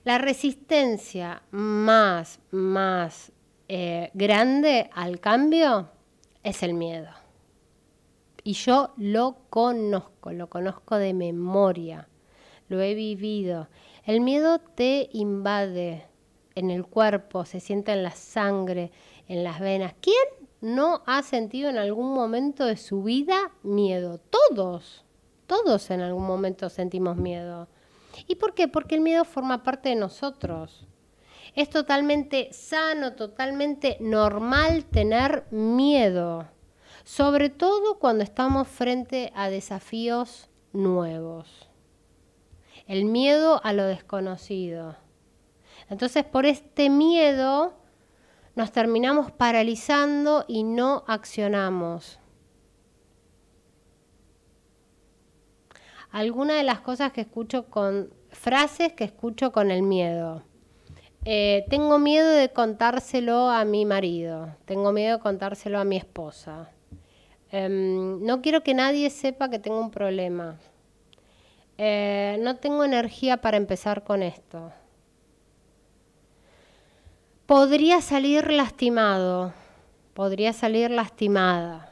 La resistencia más, más eh, grande al cambio es el miedo. Y yo lo conozco, lo conozco de memoria, lo he vivido. El miedo te invade en el cuerpo, se siente en la sangre, en las venas. ¿Quién no ha sentido en algún momento de su vida miedo? Todos, todos en algún momento sentimos miedo. ¿Y por qué? Porque el miedo forma parte de nosotros. Es totalmente sano, totalmente normal tener miedo, sobre todo cuando estamos frente a desafíos nuevos. El miedo a lo desconocido. Entonces, por este miedo nos terminamos paralizando y no accionamos. Alguna de las cosas que escucho con frases que escucho con el miedo. Eh, tengo miedo de contárselo a mi marido, tengo miedo de contárselo a mi esposa. Em, no quiero que nadie sepa que tengo un problema. Eh, no tengo energía para empezar con esto. Podría salir lastimado, podría salir lastimada.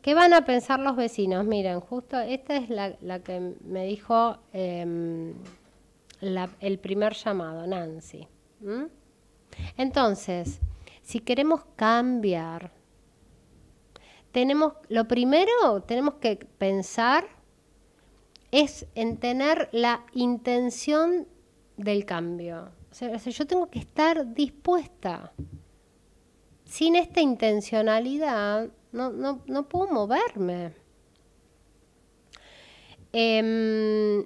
¿Qué van a pensar los vecinos? Miren, justo esta es la, que me dijo em, el primer llamado, Nancy. ¿Mm? Entonces, si queremos cambiar, tenemos, lo primero tenemos que pensar es en tener la intención del cambio. sea, yo tengo que estar dispuesta. Sin esta intencionalidad no, puedo moverme. Em,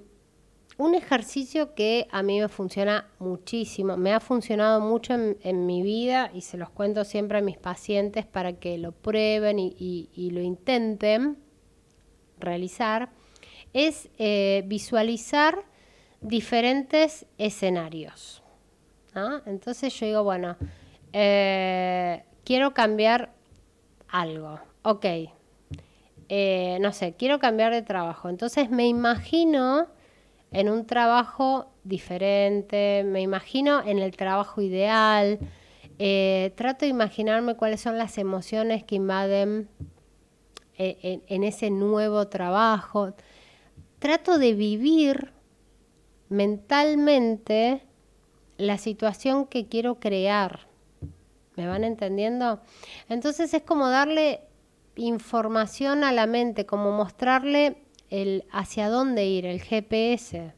un ejercicio que a mí me funciona muchísimo, me ha funcionado mucho en, mi vida y se los cuento siempre a mis pacientes para que lo prueben y, lo intenten realizar, es eh, visualizar diferentes escenarios. Entonces yo digo, bueno, eh, quiero cambiar algo, ok, eh, no sé, quiero cambiar de trabajo, entonces me imagino en un trabajo diferente, me imagino en el trabajo ideal. Eh, trato de imaginarme cuáles son las emociones que invaden eh, en ese nuevo trabajo. Trato de vivir mentalmente la situación que quiero crear. ¿Me van entendiendo? Entonces es como darle información a la mente, como mostrarle el hacia dónde ir, el GPS.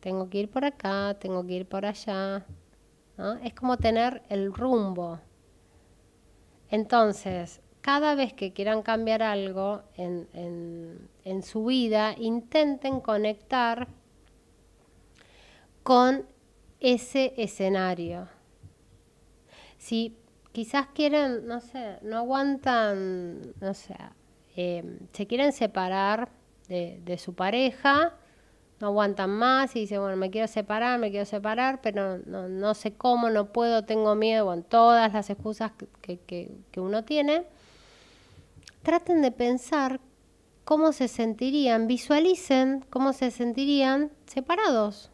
Tengo que ir por acá, tengo que ir por allá. Es como tener el rumbo. Entonces, cada vez que quieran cambiar algo en, su vida, intenten conectar con ese escenario. Si quizás quieren, no sé, no aguantan, no sé, eh, se quieren separar de, su pareja, no aguantan más y dicen, bueno, me quiero separar, me quiero separar, pero no, sé cómo, no puedo, tengo miedo, bueno, todas las excusas que, uno tiene. Traten de pensar cómo se sentirían, visualicen cómo se sentirían separados,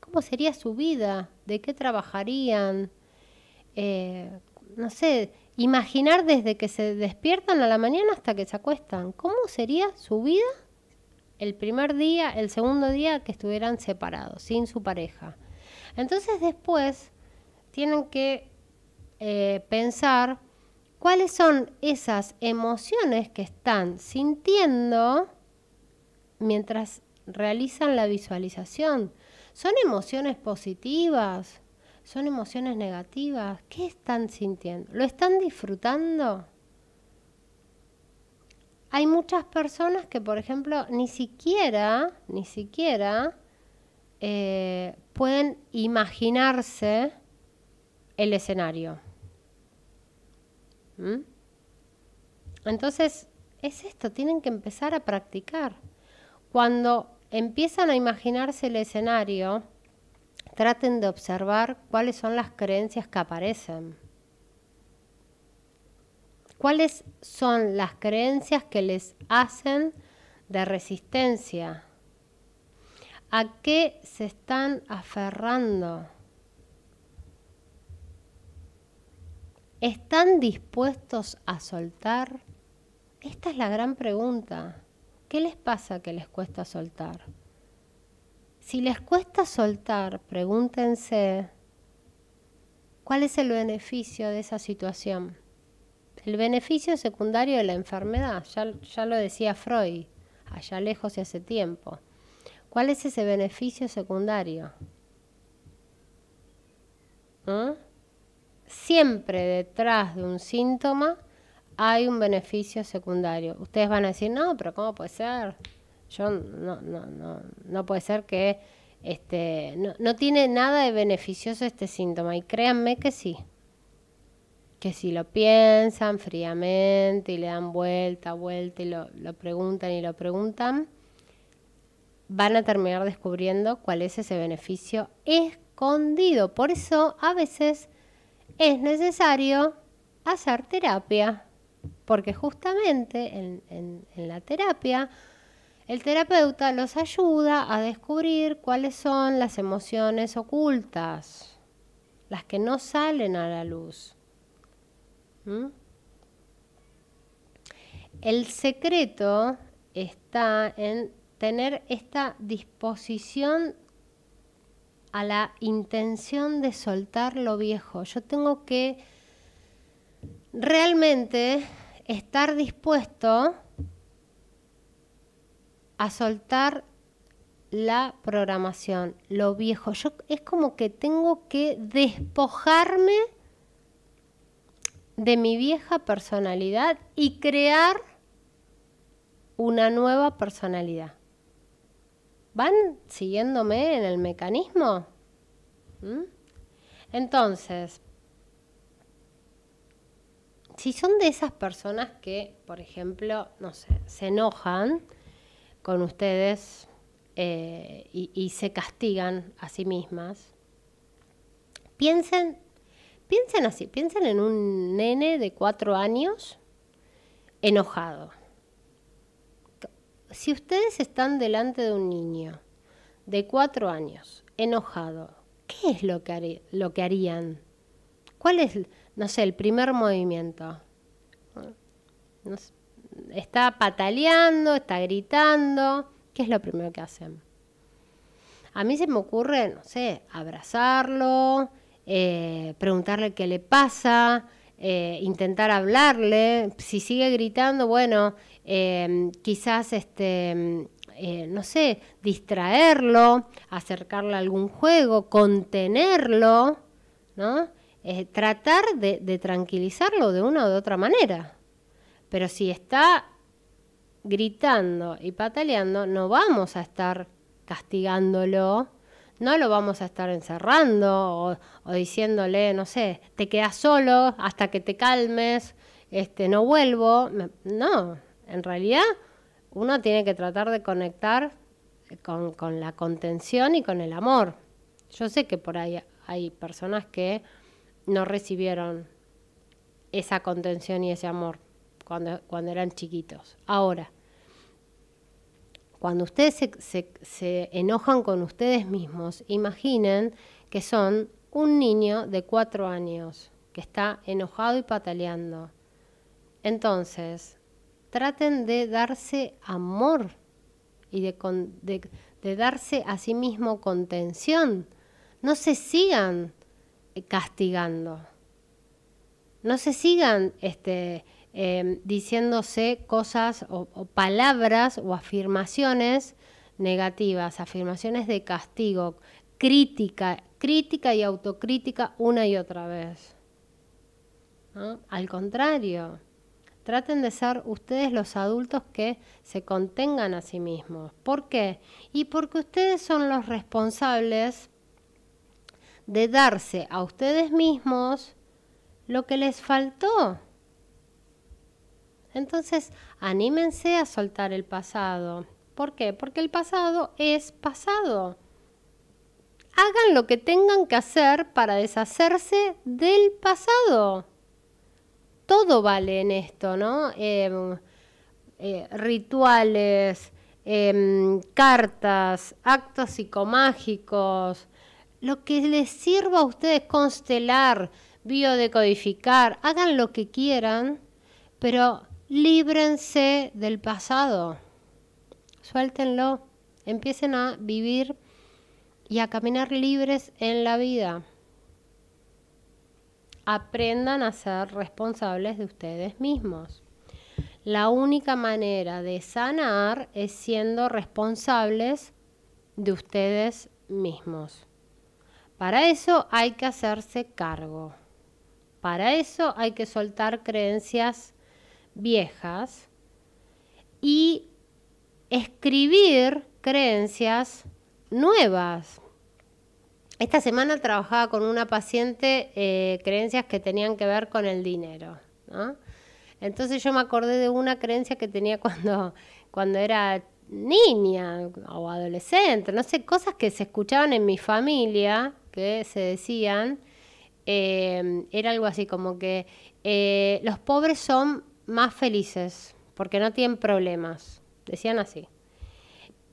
cómo sería su vida, de qué trabajarían, eh, no sé, imaginar desde que se despiertan a la mañana hasta que se acuestan, cómo sería su vida el primer día, el segundo día que estuvieran separados, sin su pareja. Entonces después tienen que eh, pensar cuáles son esas emociones que están sintiendo mientras realizan la visualización. ¿Son emociones positivas? ¿Son emociones negativas? ¿Qué están sintiendo? ¿Lo están disfrutando? hay muchas personas que, por ejemplo, ni siquiera, ni siquiera eh, pueden imaginarse el escenario. ¿Mm? Entonces, es esto, tienen que empezar a practicar. Cuando empiezan a imaginarse el escenario, traten de observar cuáles son las creencias que aparecen. ¿Cuáles son las creencias que les hacen de resistencia? ¿A qué se están aferrando? ¿Están dispuestos a soltar? Esta es la gran pregunta. ¿Qué les pasa que les cuesta soltar? Si les cuesta soltar, pregúntense cuál es el beneficio de esa situación. El beneficio secundario de la enfermedad, ya, lo decía Freud, allá lejos y hace tiempo. ¿Cuál es ese beneficio secundario? ¿Mm? Siempre detrás de un síntoma hay un beneficio secundario. Ustedes van a decir, no, pero ¿cómo puede ser? Yo no, no, no, no puede ser que este, no tiene nada de beneficioso este síntoma. Y créanme que sí que si lo piensan fríamente y le dan vuelta, vuelta y lo, preguntan y lo preguntan, van a terminar descubriendo cuál es ese beneficio escondido. Por eso a veces es necesario hacer terapia, porque justamente en, la terapia el terapeuta los ayuda a descubrir cuáles son las emociones ocultas, las que no salen a la luz. El secreto está en tener esta disposición a la intención de soltar lo viejo. Yo tengo que realmente estar dispuesto a soltar la programación, lo viejo. Yo es como que tengo que despojarme de mi vieja personalidad y crear una nueva personalidad. ¿Van siguiéndome en el mecanismo? ¿Mm? Entonces, si son de esas personas que, por ejemplo, no sé, se enojan con ustedes eh, y, y se castigan a sí mismas, piensen Piensen así, piensen en un nene de cuatro años enojado. Si ustedes están delante de un niño de cuatro años enojado, ¿qué es lo que, harían? ¿Cuál es, no sé, el primer movimiento? está pataleando, está gritando. ¿Qué es lo primero que hacen? A mí se me ocurre, no sé, abrazarlo, eh, preguntarle qué le pasa, eh, intentar hablarle. Si sigue gritando, bueno, eh, quizás este, no sé, distraerlo, acercarle a algún juego, contenerlo, ¿no? tratar de, tranquilizarlo de una u de otra manera. Pero si está gritando y pataleando, no vamos a estar castigándolo no lo vamos a estar encerrando o, diciéndole, no sé, te quedas solo hasta que te calmes, este, no vuelvo. No, en realidad uno tiene que tratar de conectar con, la contención y con el amor. Yo sé que por ahí hay personas que no recibieron esa contención y ese amor cuando, cuando eran chiquitos. Ahora, cuando ustedes se, enojan con ustedes mismos, imaginen que son un niño de cuatro años que está enojado y pataleando. Entonces, traten de darse amor y de, de, darse a sí mismo contención. No se sigan castigando. No se sigan este, Em, diciéndose cosas o, palabras o afirmaciones negativas, afirmaciones de castigo, crítica, crítica y autocrítica una y otra vez. Al contrario, traten de ser ustedes los adultos que se contengan a sí mismos. ¿Por qué? Y porque ustedes son los responsables de darse a ustedes mismos lo que les faltó. Entonces, anímense a soltar el pasado. ¿Por qué? Porque el pasado es pasado. Hagan lo que tengan que hacer para deshacerse del pasado. Todo vale en esto, ¿no? Em, eh, rituales, em, cartas, actos psicomágicos, lo que les sirva a ustedes constelar, biodecodificar, hagan lo que quieran, pero líbrense del pasado, suéltenlo, empiecen a vivir y a caminar libres en la vida. Aprendan a ser responsables de ustedes mismos. La única manera de sanar es siendo responsables de ustedes mismos. Para eso hay que hacerse cargo. Para eso hay que soltar creencias viejas y escribir creencias nuevas. Esta semana trabajaba con una paciente eh, creencias que tenían que ver con el dinero. Entonces yo me acordé de una creencia que tenía cuando, cuando era niña o adolescente, no sé, cosas que se escuchaban en mi familia, que se decían, eh, era algo así como que eh, los pobres son más felices, porque no tienen problemas. Decían así.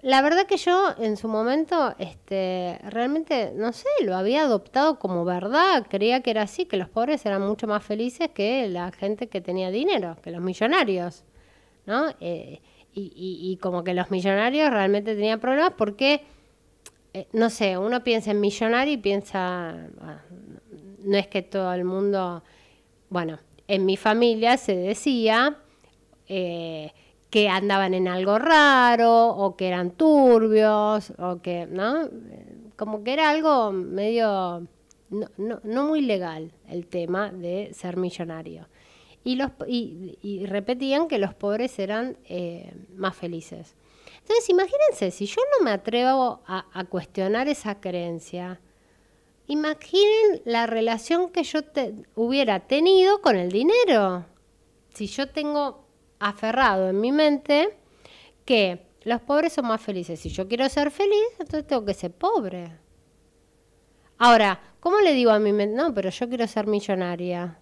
La verdad que yo en su momento, este, realmente, no sé, lo había adoptado como verdad, creía que era así, que los pobres eran mucho más felices que la gente que tenía dinero, que los millonarios, ¿no? Eh, y, y, como que los millonarios realmente tenían problemas porque, eh, no sé, uno piensa en millonario y piensa, ah, no es que todo el mundo, bueno, en mi familia se decía eh, que andaban en algo raro o que eran turbios o que, ¿no? Como que era algo medio, no, muy legal el tema de ser millonario. Y, los, y, repetían que los pobres eran eh, más felices. Entonces, imagínense, si yo no me atrevo a cuestionar esa creencia, Imaginen la relación que yo hubiera tenido con el dinero. Si yo tengo aferrado en mi mente que los pobres son más felices. Si yo quiero ser feliz, entonces tengo que ser pobre. Ahora, ¿cómo le digo a mi mente? No, pero yo quiero ser millonaria.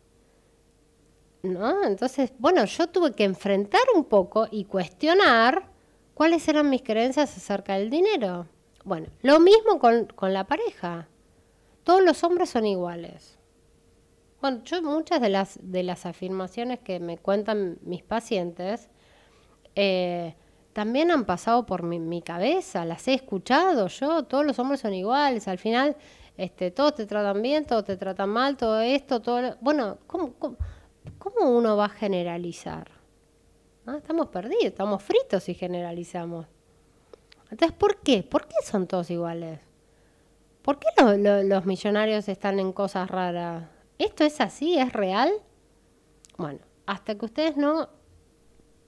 ¿No? Entonces, bueno, yo tuve que enfrentar un poco y cuestionar cuáles eran mis creencias acerca del dinero. Bueno, lo mismo con la pareja todos los hombres son iguales. Bueno, yo muchas de las, de las afirmaciones que me cuentan mis pacientes eh, también han pasado por mi, cabeza, las he escuchado yo, todos los hombres son iguales, al final este, todos te tratan bien, todos te tratan mal, todo esto, todo... Bueno, ¿cómo, uno va a generalizar? Estamos perdidos, estamos fritos si generalizamos. Entonces, ¿por qué? ¿Por qué son todos iguales? ¿Por qué los millonarios están en cosas raras? ¿Esto es así? ¿Es real? Bueno, hasta que ustedes no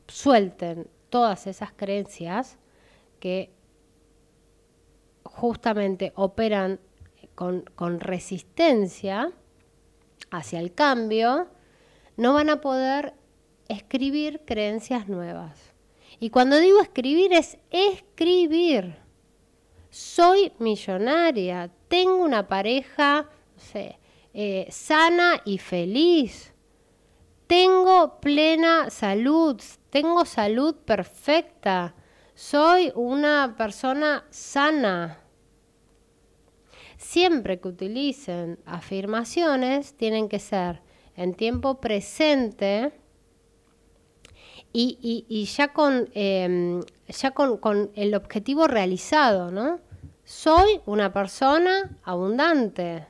suelten todas esas creencias que justamente operan con resistencia hacia el cambio, no van a poder escribir creencias nuevas. Y cuando digo escribir es escribir soy millonaria, tengo una pareja eh, sana y feliz, tengo plena salud, tengo salud perfecta, soy una persona sana. Siempre que utilicen afirmaciones tienen que ser en tiempo presente y, ya con, em, ya con, el objetivo realizado, ¿no? Soy una persona abundante.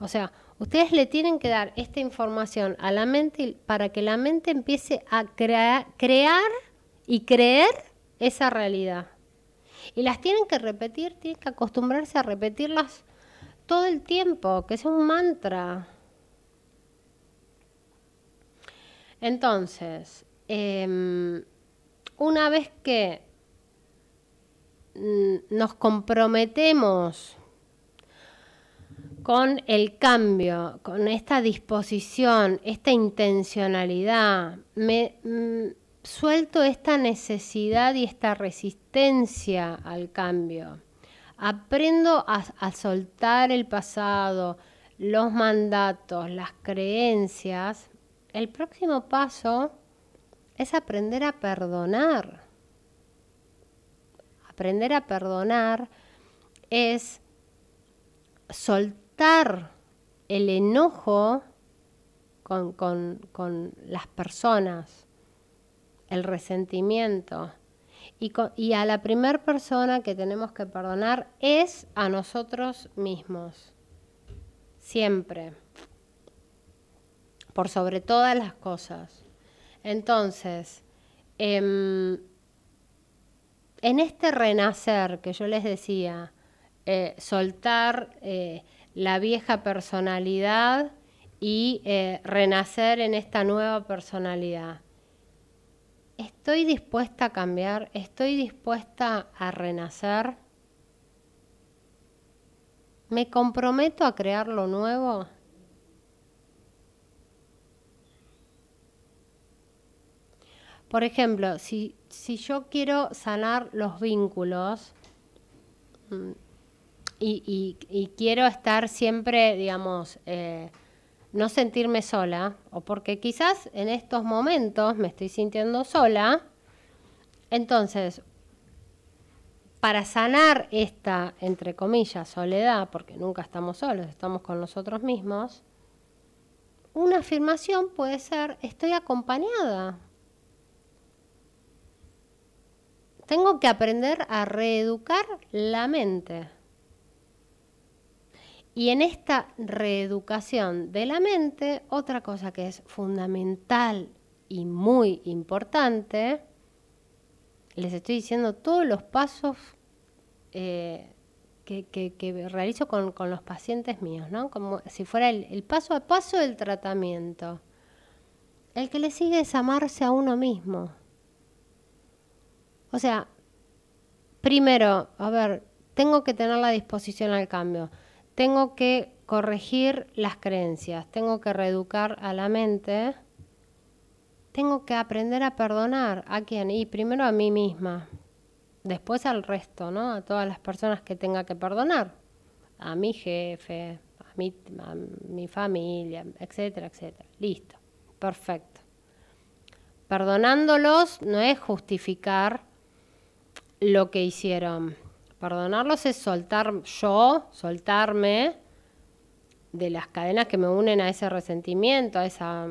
O sea, ustedes le tienen que dar esta información a la mente para que la mente empiece a crear y creer esa realidad. Y las tienen que repetir, tienen que acostumbrarse a repetirlas todo el tiempo, que es un mantra. Entonces, Em, una vez que mm, nos comprometemos con el cambio, con esta disposición, esta intencionalidad, me mm, suelto esta necesidad y esta resistencia al cambio. Aprendo a soltar el pasado, los mandatos, las creencias. El próximo paso es aprender a perdonar. Aprender a perdonar es soltar el enojo con, las personas, el resentimiento. Y, y a la primera persona que tenemos que perdonar es a nosotros mismos. Siempre. Por sobre todas las cosas. Entonces, em, en este renacer que yo les decía, eh, soltar eh, la vieja personalidad y eh, renacer en esta nueva personalidad. ¿Estoy dispuesta a cambiar? ¿Estoy dispuesta a renacer? ¿Me comprometo a crear lo nuevo? Por ejemplo, si, yo quiero sanar los vínculos mm, y, quiero estar siempre, digamos, eh, no sentirme sola, o porque quizás en estos momentos me estoy sintiendo sola, entonces, para sanar esta, entre comillas, soledad, porque nunca estamos solos, estamos con nosotros mismos, una afirmación puede ser, estoy acompañada, tengo que aprender a reeducar la mente. Y en esta reeducación de la mente, otra cosa que es fundamental y muy importante, les estoy diciendo todos los pasos eh, que, realizo con, los pacientes míos, ¿no? Como si fuera el paso a paso del tratamiento. El que le sigue es amarse a uno mismo. O sea, primero, a ver, tengo que tener la disposición al cambio, tengo que corregir las creencias, tengo que reeducar a la mente, tengo que aprender a perdonar a quién, y primero a mí misma, después al resto, ¿no? A todas las personas que tenga que perdonar, a mi jefe, a mi, mi familia, etcétera, etcétera. Listo, perfecto. Perdonándolos no es justificar lo que hicieron. Perdonarlos es soltar yo, soltarme de las cadenas que me unen a ese resentimiento, a esa,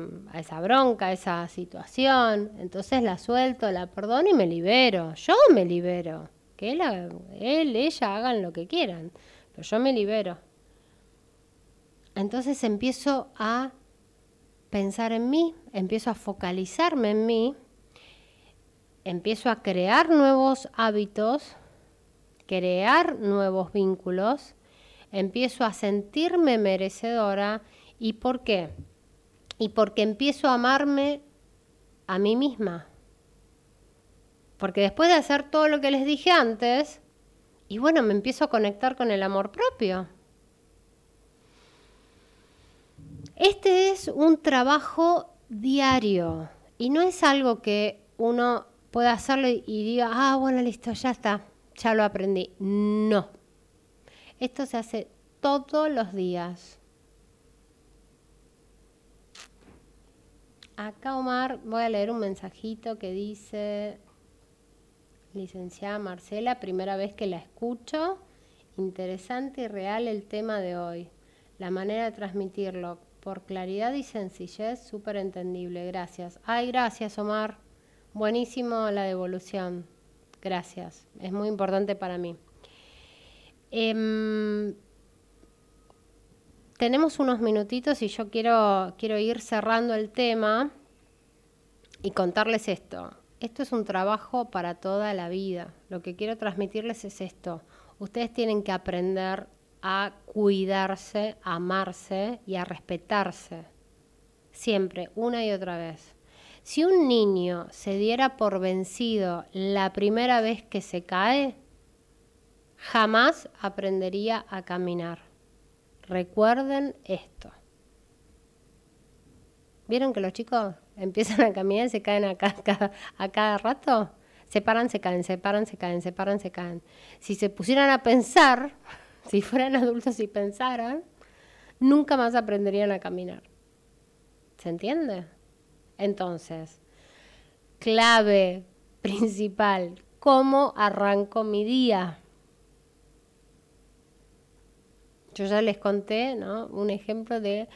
bronca, a esa situación. Entonces la suelto, la perdono y me libero. Yo me libero. Que él, él ella hagan lo que quieran, pero yo me libero. Entonces empiezo a pensar en mí, empiezo a focalizarme en mí empiezo a crear nuevos hábitos, crear nuevos vínculos, empiezo a sentirme merecedora. ¿Y por qué? Y porque empiezo a amarme a mí misma. Porque después de hacer todo lo que les dije antes, y bueno, me empiezo a conectar con el amor propio. Este es un trabajo diario y no es algo que uno pueda hacerlo y, y diga, ah, bueno, listo, ya está, ya lo aprendí. No. Esto se hace todos los días. Acá, Omar, voy a leer un mensajito que dice, licenciada Marcela, primera vez que la escucho. Interesante y real el tema de hoy. La manera de transmitirlo por claridad y sencillez, súper entendible. Gracias. Ay, gracias, Omar. Buenísimo la devolución. Gracias. Es muy importante para mí. Em, tenemos unos minutitos y yo quiero, quiero ir cerrando el tema y contarles esto. Esto es un trabajo para toda la vida. Lo que quiero transmitirles es esto. Ustedes tienen que aprender a cuidarse, a amarse y a respetarse. Siempre, una y otra vez. Si un niño se diera por vencido la primera vez que se cae, jamás aprendería a caminar. Recuerden esto. ¿Vieron que los chicos empiezan a caminar y se caen a cada, rato? Se paran, se caen, se paran, se caen, se paran, se caen. Si se pusieran a pensar, si fueran adultos y pensaran, nunca más aprenderían a caminar. ¿Se entiende? Entonces, clave principal, ¿cómo arranco mi día? Yo ya les conté ¿no? un ejemplo de,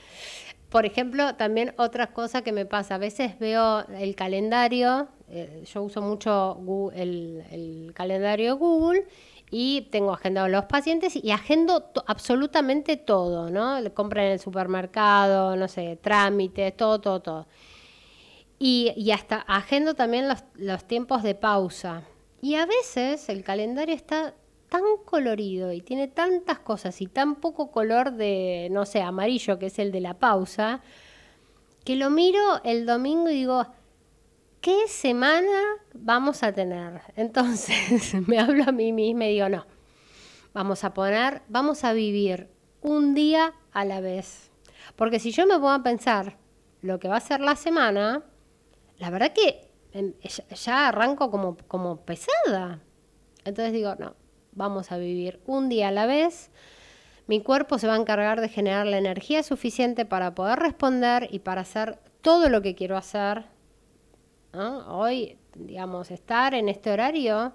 por ejemplo, también otras cosas que me pasa, a veces veo el calendario, eh, yo uso mucho el, calendario Google y tengo agendado los pacientes y agendo absolutamente todo, ¿no? Compra en el supermercado, no sé, trámites, todo, todo, todo. Y, hasta agendo también los, los tiempos de pausa. Y a veces el calendario está tan colorido y tiene tantas cosas y tan poco color de, no sé, amarillo, que es el de la pausa, que lo miro el domingo y digo, ¿qué semana vamos a tener? Entonces me hablo a mí misma y digo, no, vamos a poner, vamos a vivir un día a la vez. Porque si yo me pongo a pensar lo que va a ser la semana, la verdad que em, ya arranco como, como pesada. Entonces digo, no, vamos a vivir un día a la vez. Mi cuerpo se va a encargar de generar la energía suficiente para poder responder y para hacer todo lo que quiero hacer. Hoy, digamos, estar en este horario,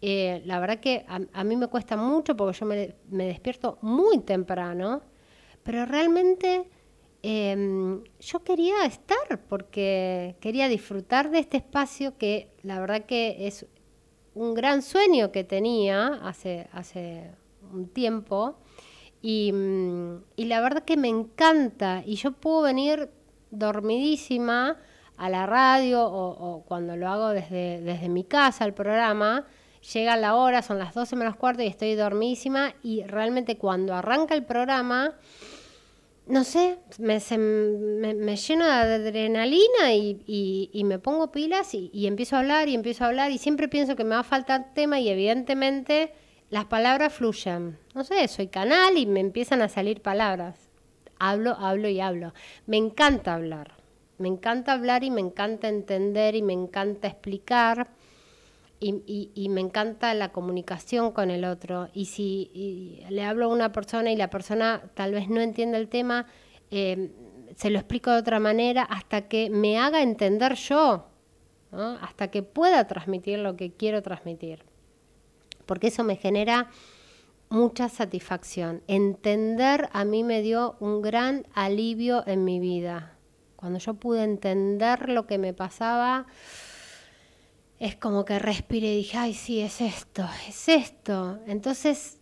eh, la verdad que a, mí me cuesta mucho porque yo me, me despierto muy temprano, pero realmente Em, yo quería estar porque quería disfrutar de este espacio que la verdad que es un gran sueño que tenía hace, hace un tiempo y, mm, la verdad que me encanta y yo puedo venir dormidísima a la radio o, cuando lo hago desde, desde mi casa al programa, llega la hora, son las 12 menos cuarto y estoy dormidísima y realmente cuando arranca el programa no sé, me, me, lleno de adrenalina y, y, me pongo pilas y, y, empiezo a hablar y empiezo a hablar y siempre pienso que me va a faltar tema y evidentemente las palabras fluyen. No sé, soy canal y me empiezan a salir palabras. Hablo, hablo y hablo. Me encanta hablar. Me encanta hablar y me encanta entender y me encanta explicar y, me encanta la comunicación con el otro. Y si le hablo a una persona y la persona tal vez no entiende el tema, eh, se lo explico de otra manera hasta que me haga entender yo, hasta que pueda transmitir lo que quiero transmitir. Porque eso me genera mucha satisfacción. Entender a mí me dio un gran alivio en mi vida. Cuando yo pude entender lo que me pasaba, es como que respiré y dije, ay, sí, es esto, es esto. Entonces,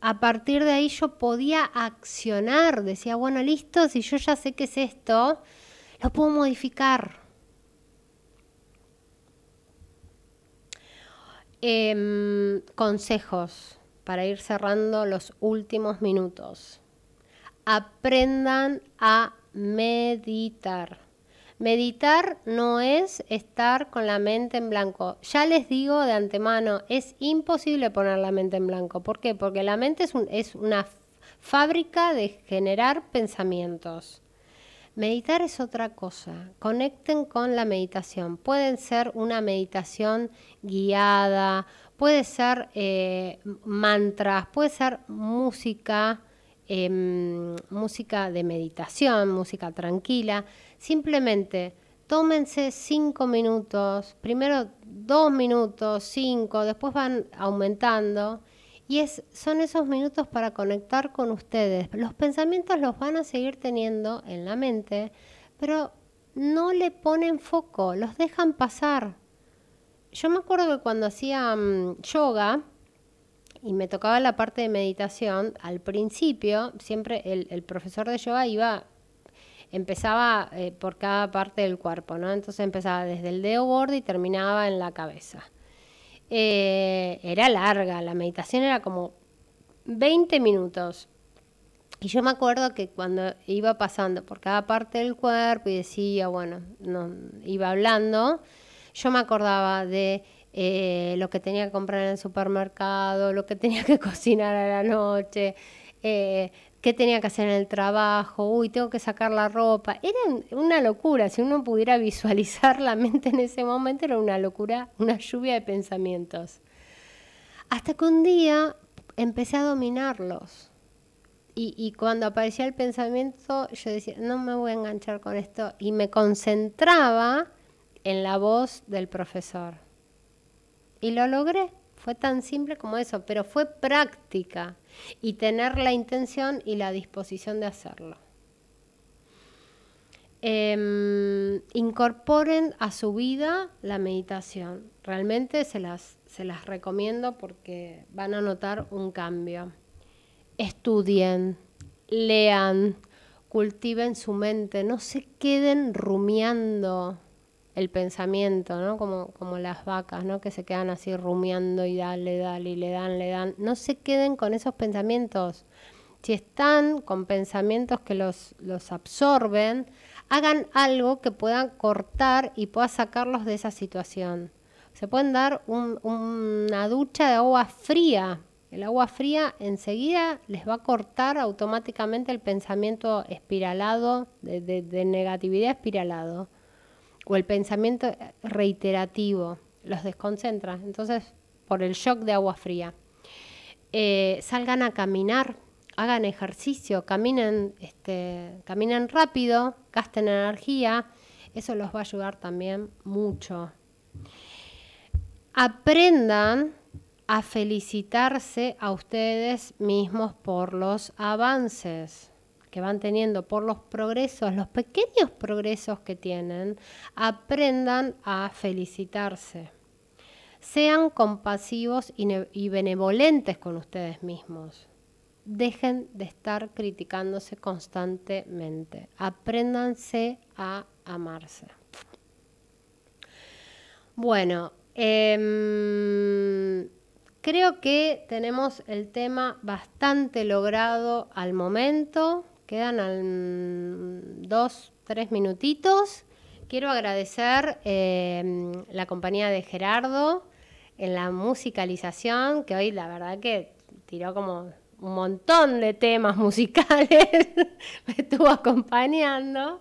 a partir de ahí yo podía accionar, decía, bueno, listo, si yo ya sé qué es esto, lo puedo modificar. Em, consejos para ir cerrando los últimos minutos. Aprendan a meditar. Meditar no es estar con la mente en blanco. Ya les digo de antemano, es imposible poner la mente en blanco. ¿Por qué? Porque la mente es, una fábrica de generar pensamientos. Meditar es otra cosa. Conecten con la meditación. Pueden ser una meditación guiada, puede ser eh, mantras, puede ser música, em, música de meditación, música tranquila. Simplemente tómense cinco minutos, primero dos minutos, cinco, después van aumentando. Y es, son esos minutos para conectar con ustedes. Los pensamientos los van a seguir teniendo en la mente, pero no le ponen foco, los dejan pasar. Yo me acuerdo que cuando hacía mm, yoga y me tocaba la parte de meditación, al principio siempre el profesor de yoga iba empezaba eh, por cada parte del cuerpo, ¿no? Entonces empezaba desde el dedo gordo y terminaba en la cabeza. Eh, era larga, la meditación era como 20 minutos. Y yo me acuerdo que cuando iba pasando por cada parte del cuerpo y decía, bueno, no, iba hablando, yo me acordaba de eh, lo que tenía que comprar en el supermercado, lo que tenía que cocinar a la noche, qué tenía que hacer en el trabajo, uy, tengo que sacar la ropa. Era una locura, si uno pudiera visualizar la mente en ese momento, era una locura, una lluvia de pensamientos. Hasta que un día empecé a dominarlos. Y, cuando aparecía el pensamiento, yo decía, no me voy a enganchar con esto. Y me concentraba en la voz del profesor. Y lo logré. Fue tan simple como eso, pero fue práctica y tener la intención y la disposición de hacerlo. Em, incorporen a su vida la meditación. Realmente se las, se las recomiendo porque van a notar un cambio. Estudien, lean, cultiven su mente, no se queden rumiando el pensamiento, ¿no? Como, las vacas, ¿no? Que se quedan así rumiando y dale, dale, y le dan, le dan. No se queden con esos pensamientos. Si están con pensamientos que los, absorben, hagan algo que puedan cortar y pueda sacarlos de esa situación. Se pueden dar una ducha de agua fría. El agua fría enseguida les va a cortar automáticamente el pensamiento espiralado, de, de negatividad espiralado o el pensamiento reiterativo los desconcentra. Entonces, por el shock de agua fría. Eh, salgan a caminar, hagan ejercicio, caminen, este, caminen rápido, gasten energía. Eso los va a ayudar también mucho. Aprendan a felicitarse a ustedes mismos por los avances que van teniendo por los progresos, los pequeños progresos que tienen, aprendan a felicitarse. Sean compasivos y, benevolentes con ustedes mismos. Dejen de estar criticándose constantemente. Apréndanse a amarse. Bueno, em, creo que tenemos el tema bastante logrado al momento. Quedan mm, dos, tres minutitos. Quiero agradecer em, la compañía de Gerardo en la musicalización, que hoy la verdad que tiró como un montón de temas musicales, me estuvo acompañando.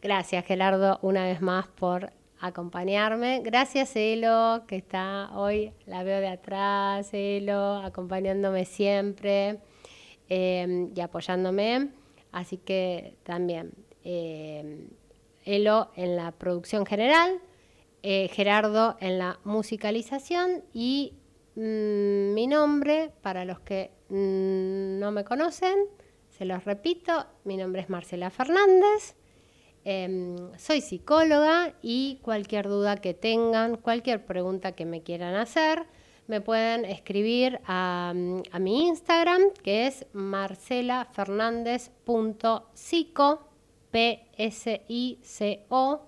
Gracias Gerardo una vez más por acompañarme. Gracias Elo, que está hoy, la veo de atrás, Elo, acompañándome siempre. Em, y apoyándome. Así que también eh, Elo en la producción general, eh, Gerardo en la musicalización y mm, mi nombre, para los que mm, no me conocen, se los repito, mi nombre es Marcela Fernández. Em, soy psicóloga y cualquier duda que tengan, cualquier pregunta que me quieran hacer, me pueden escribir mm, a, mi Instagram, que es marcelafernández.cico, P-S-I-C-O.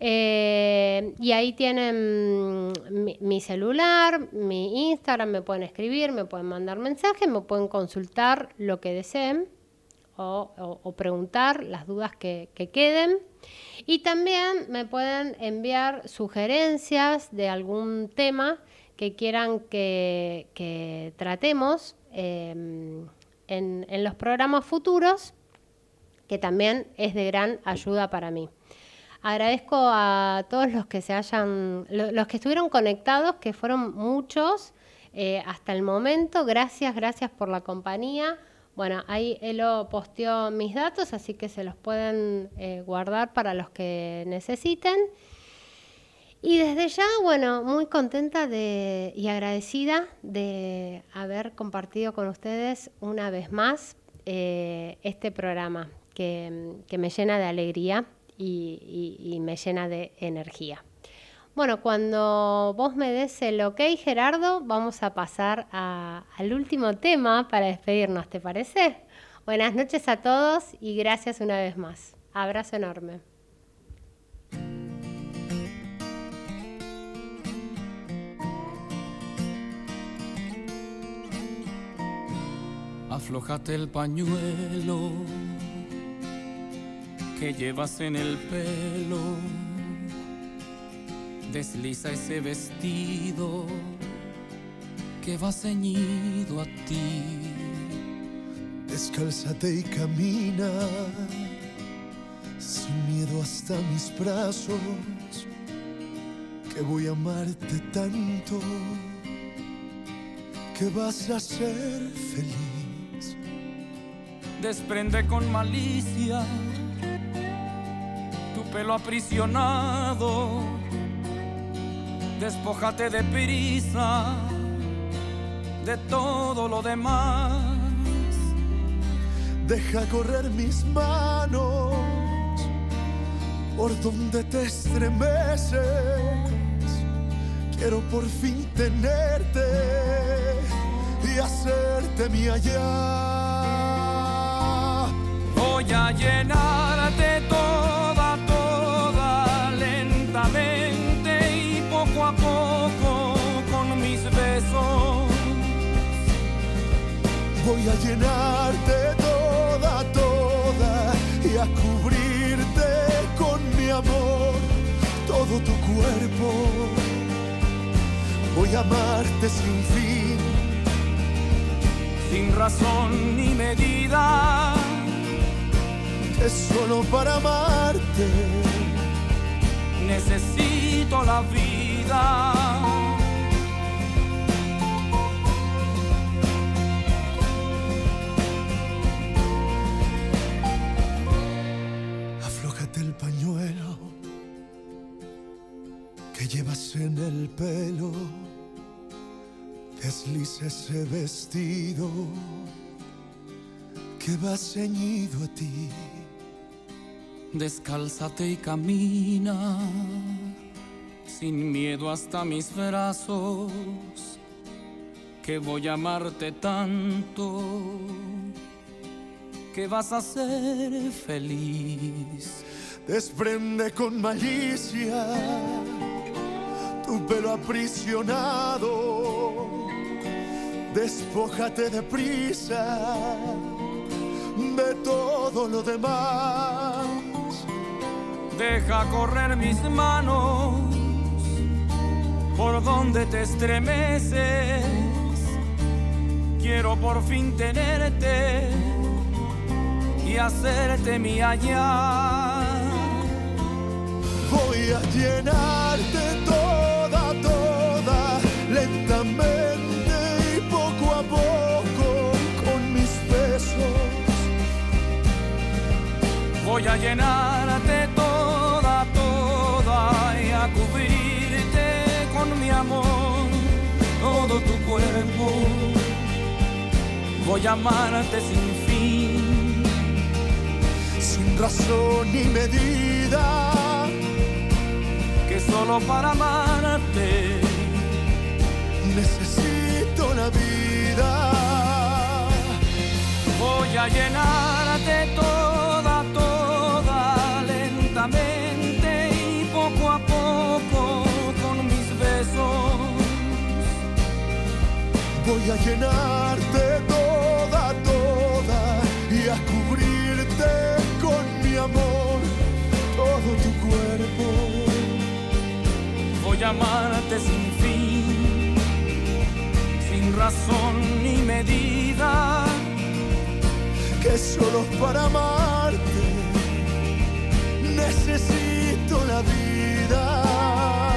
Eh, y ahí tienen mm, mi, celular, mi Instagram, me pueden escribir, me pueden mandar mensajes, me pueden consultar lo que deseen o, preguntar las dudas que, queden. Y también me pueden enviar sugerencias de algún tema que quieran que, tratemos em, en, los programas futuros, que también es de gran ayuda para mí. Agradezco a todos los que se hayan, los que estuvieron conectados, que fueron muchos eh, hasta el momento. Gracias, gracias por la compañía. Bueno, ahí Elo posteó mis datos, así que se los pueden eh, guardar para los que necesiten. Y desde ya, bueno, muy contenta de, y agradecida de haber compartido con ustedes una vez más eh, este programa que, me llena de alegría y, me llena de energía. Bueno, cuando vos me des el ok, Gerardo, vamos a pasar al último tema para despedirnos, ¿te parece? Buenas noches a todos y gracias una vez más. Abrazo enorme. aflojate el pañuelo que llevas en el pelo, desliza ese vestido que va ceñido a ti. Descálzate y camina sin miedo hasta mis brazos, que voy a amarte tanto que vas a ser feliz desprende con malicia tu pelo aprisionado. Despójate de prisa de todo lo demás. Deja correr mis manos por donde te estremeces. Quiero por fin tenerte y hacerte mi allá. Voy a llenarte toda, toda, lentamente y poco a poco con mis besos. Voy a llenarte toda, toda y a cubrirte con mi amor todo tu cuerpo. Voy a amarte sin fin, sin razón ni medida es solo para amarte. Necesito la vida. Aflójate el pañuelo que llevas en el pelo. deslice ese vestido que va ceñido a ti descálzate y camina, sin miedo hasta mis brazos, que voy a amarte tanto, que vas a ser feliz. Desprende con malicia tu pelo aprisionado, despójate de prisa de todo lo demás deja correr mis manos por donde te estremeces. Quiero por fin tenerte y hacerte mi allá. Voy a llenarte toda, toda, lentamente y poco a poco con mis besos. Voy a llenar voy a amarte sin fin, sin razón ni medida, que solo para amarte necesito la vida. Voy a llenarte toda, toda, lentamente y poco a poco con mis besos. Voy a llenarte amarte sin fin, sin razón ni medida, que solo para amarte necesito la vida.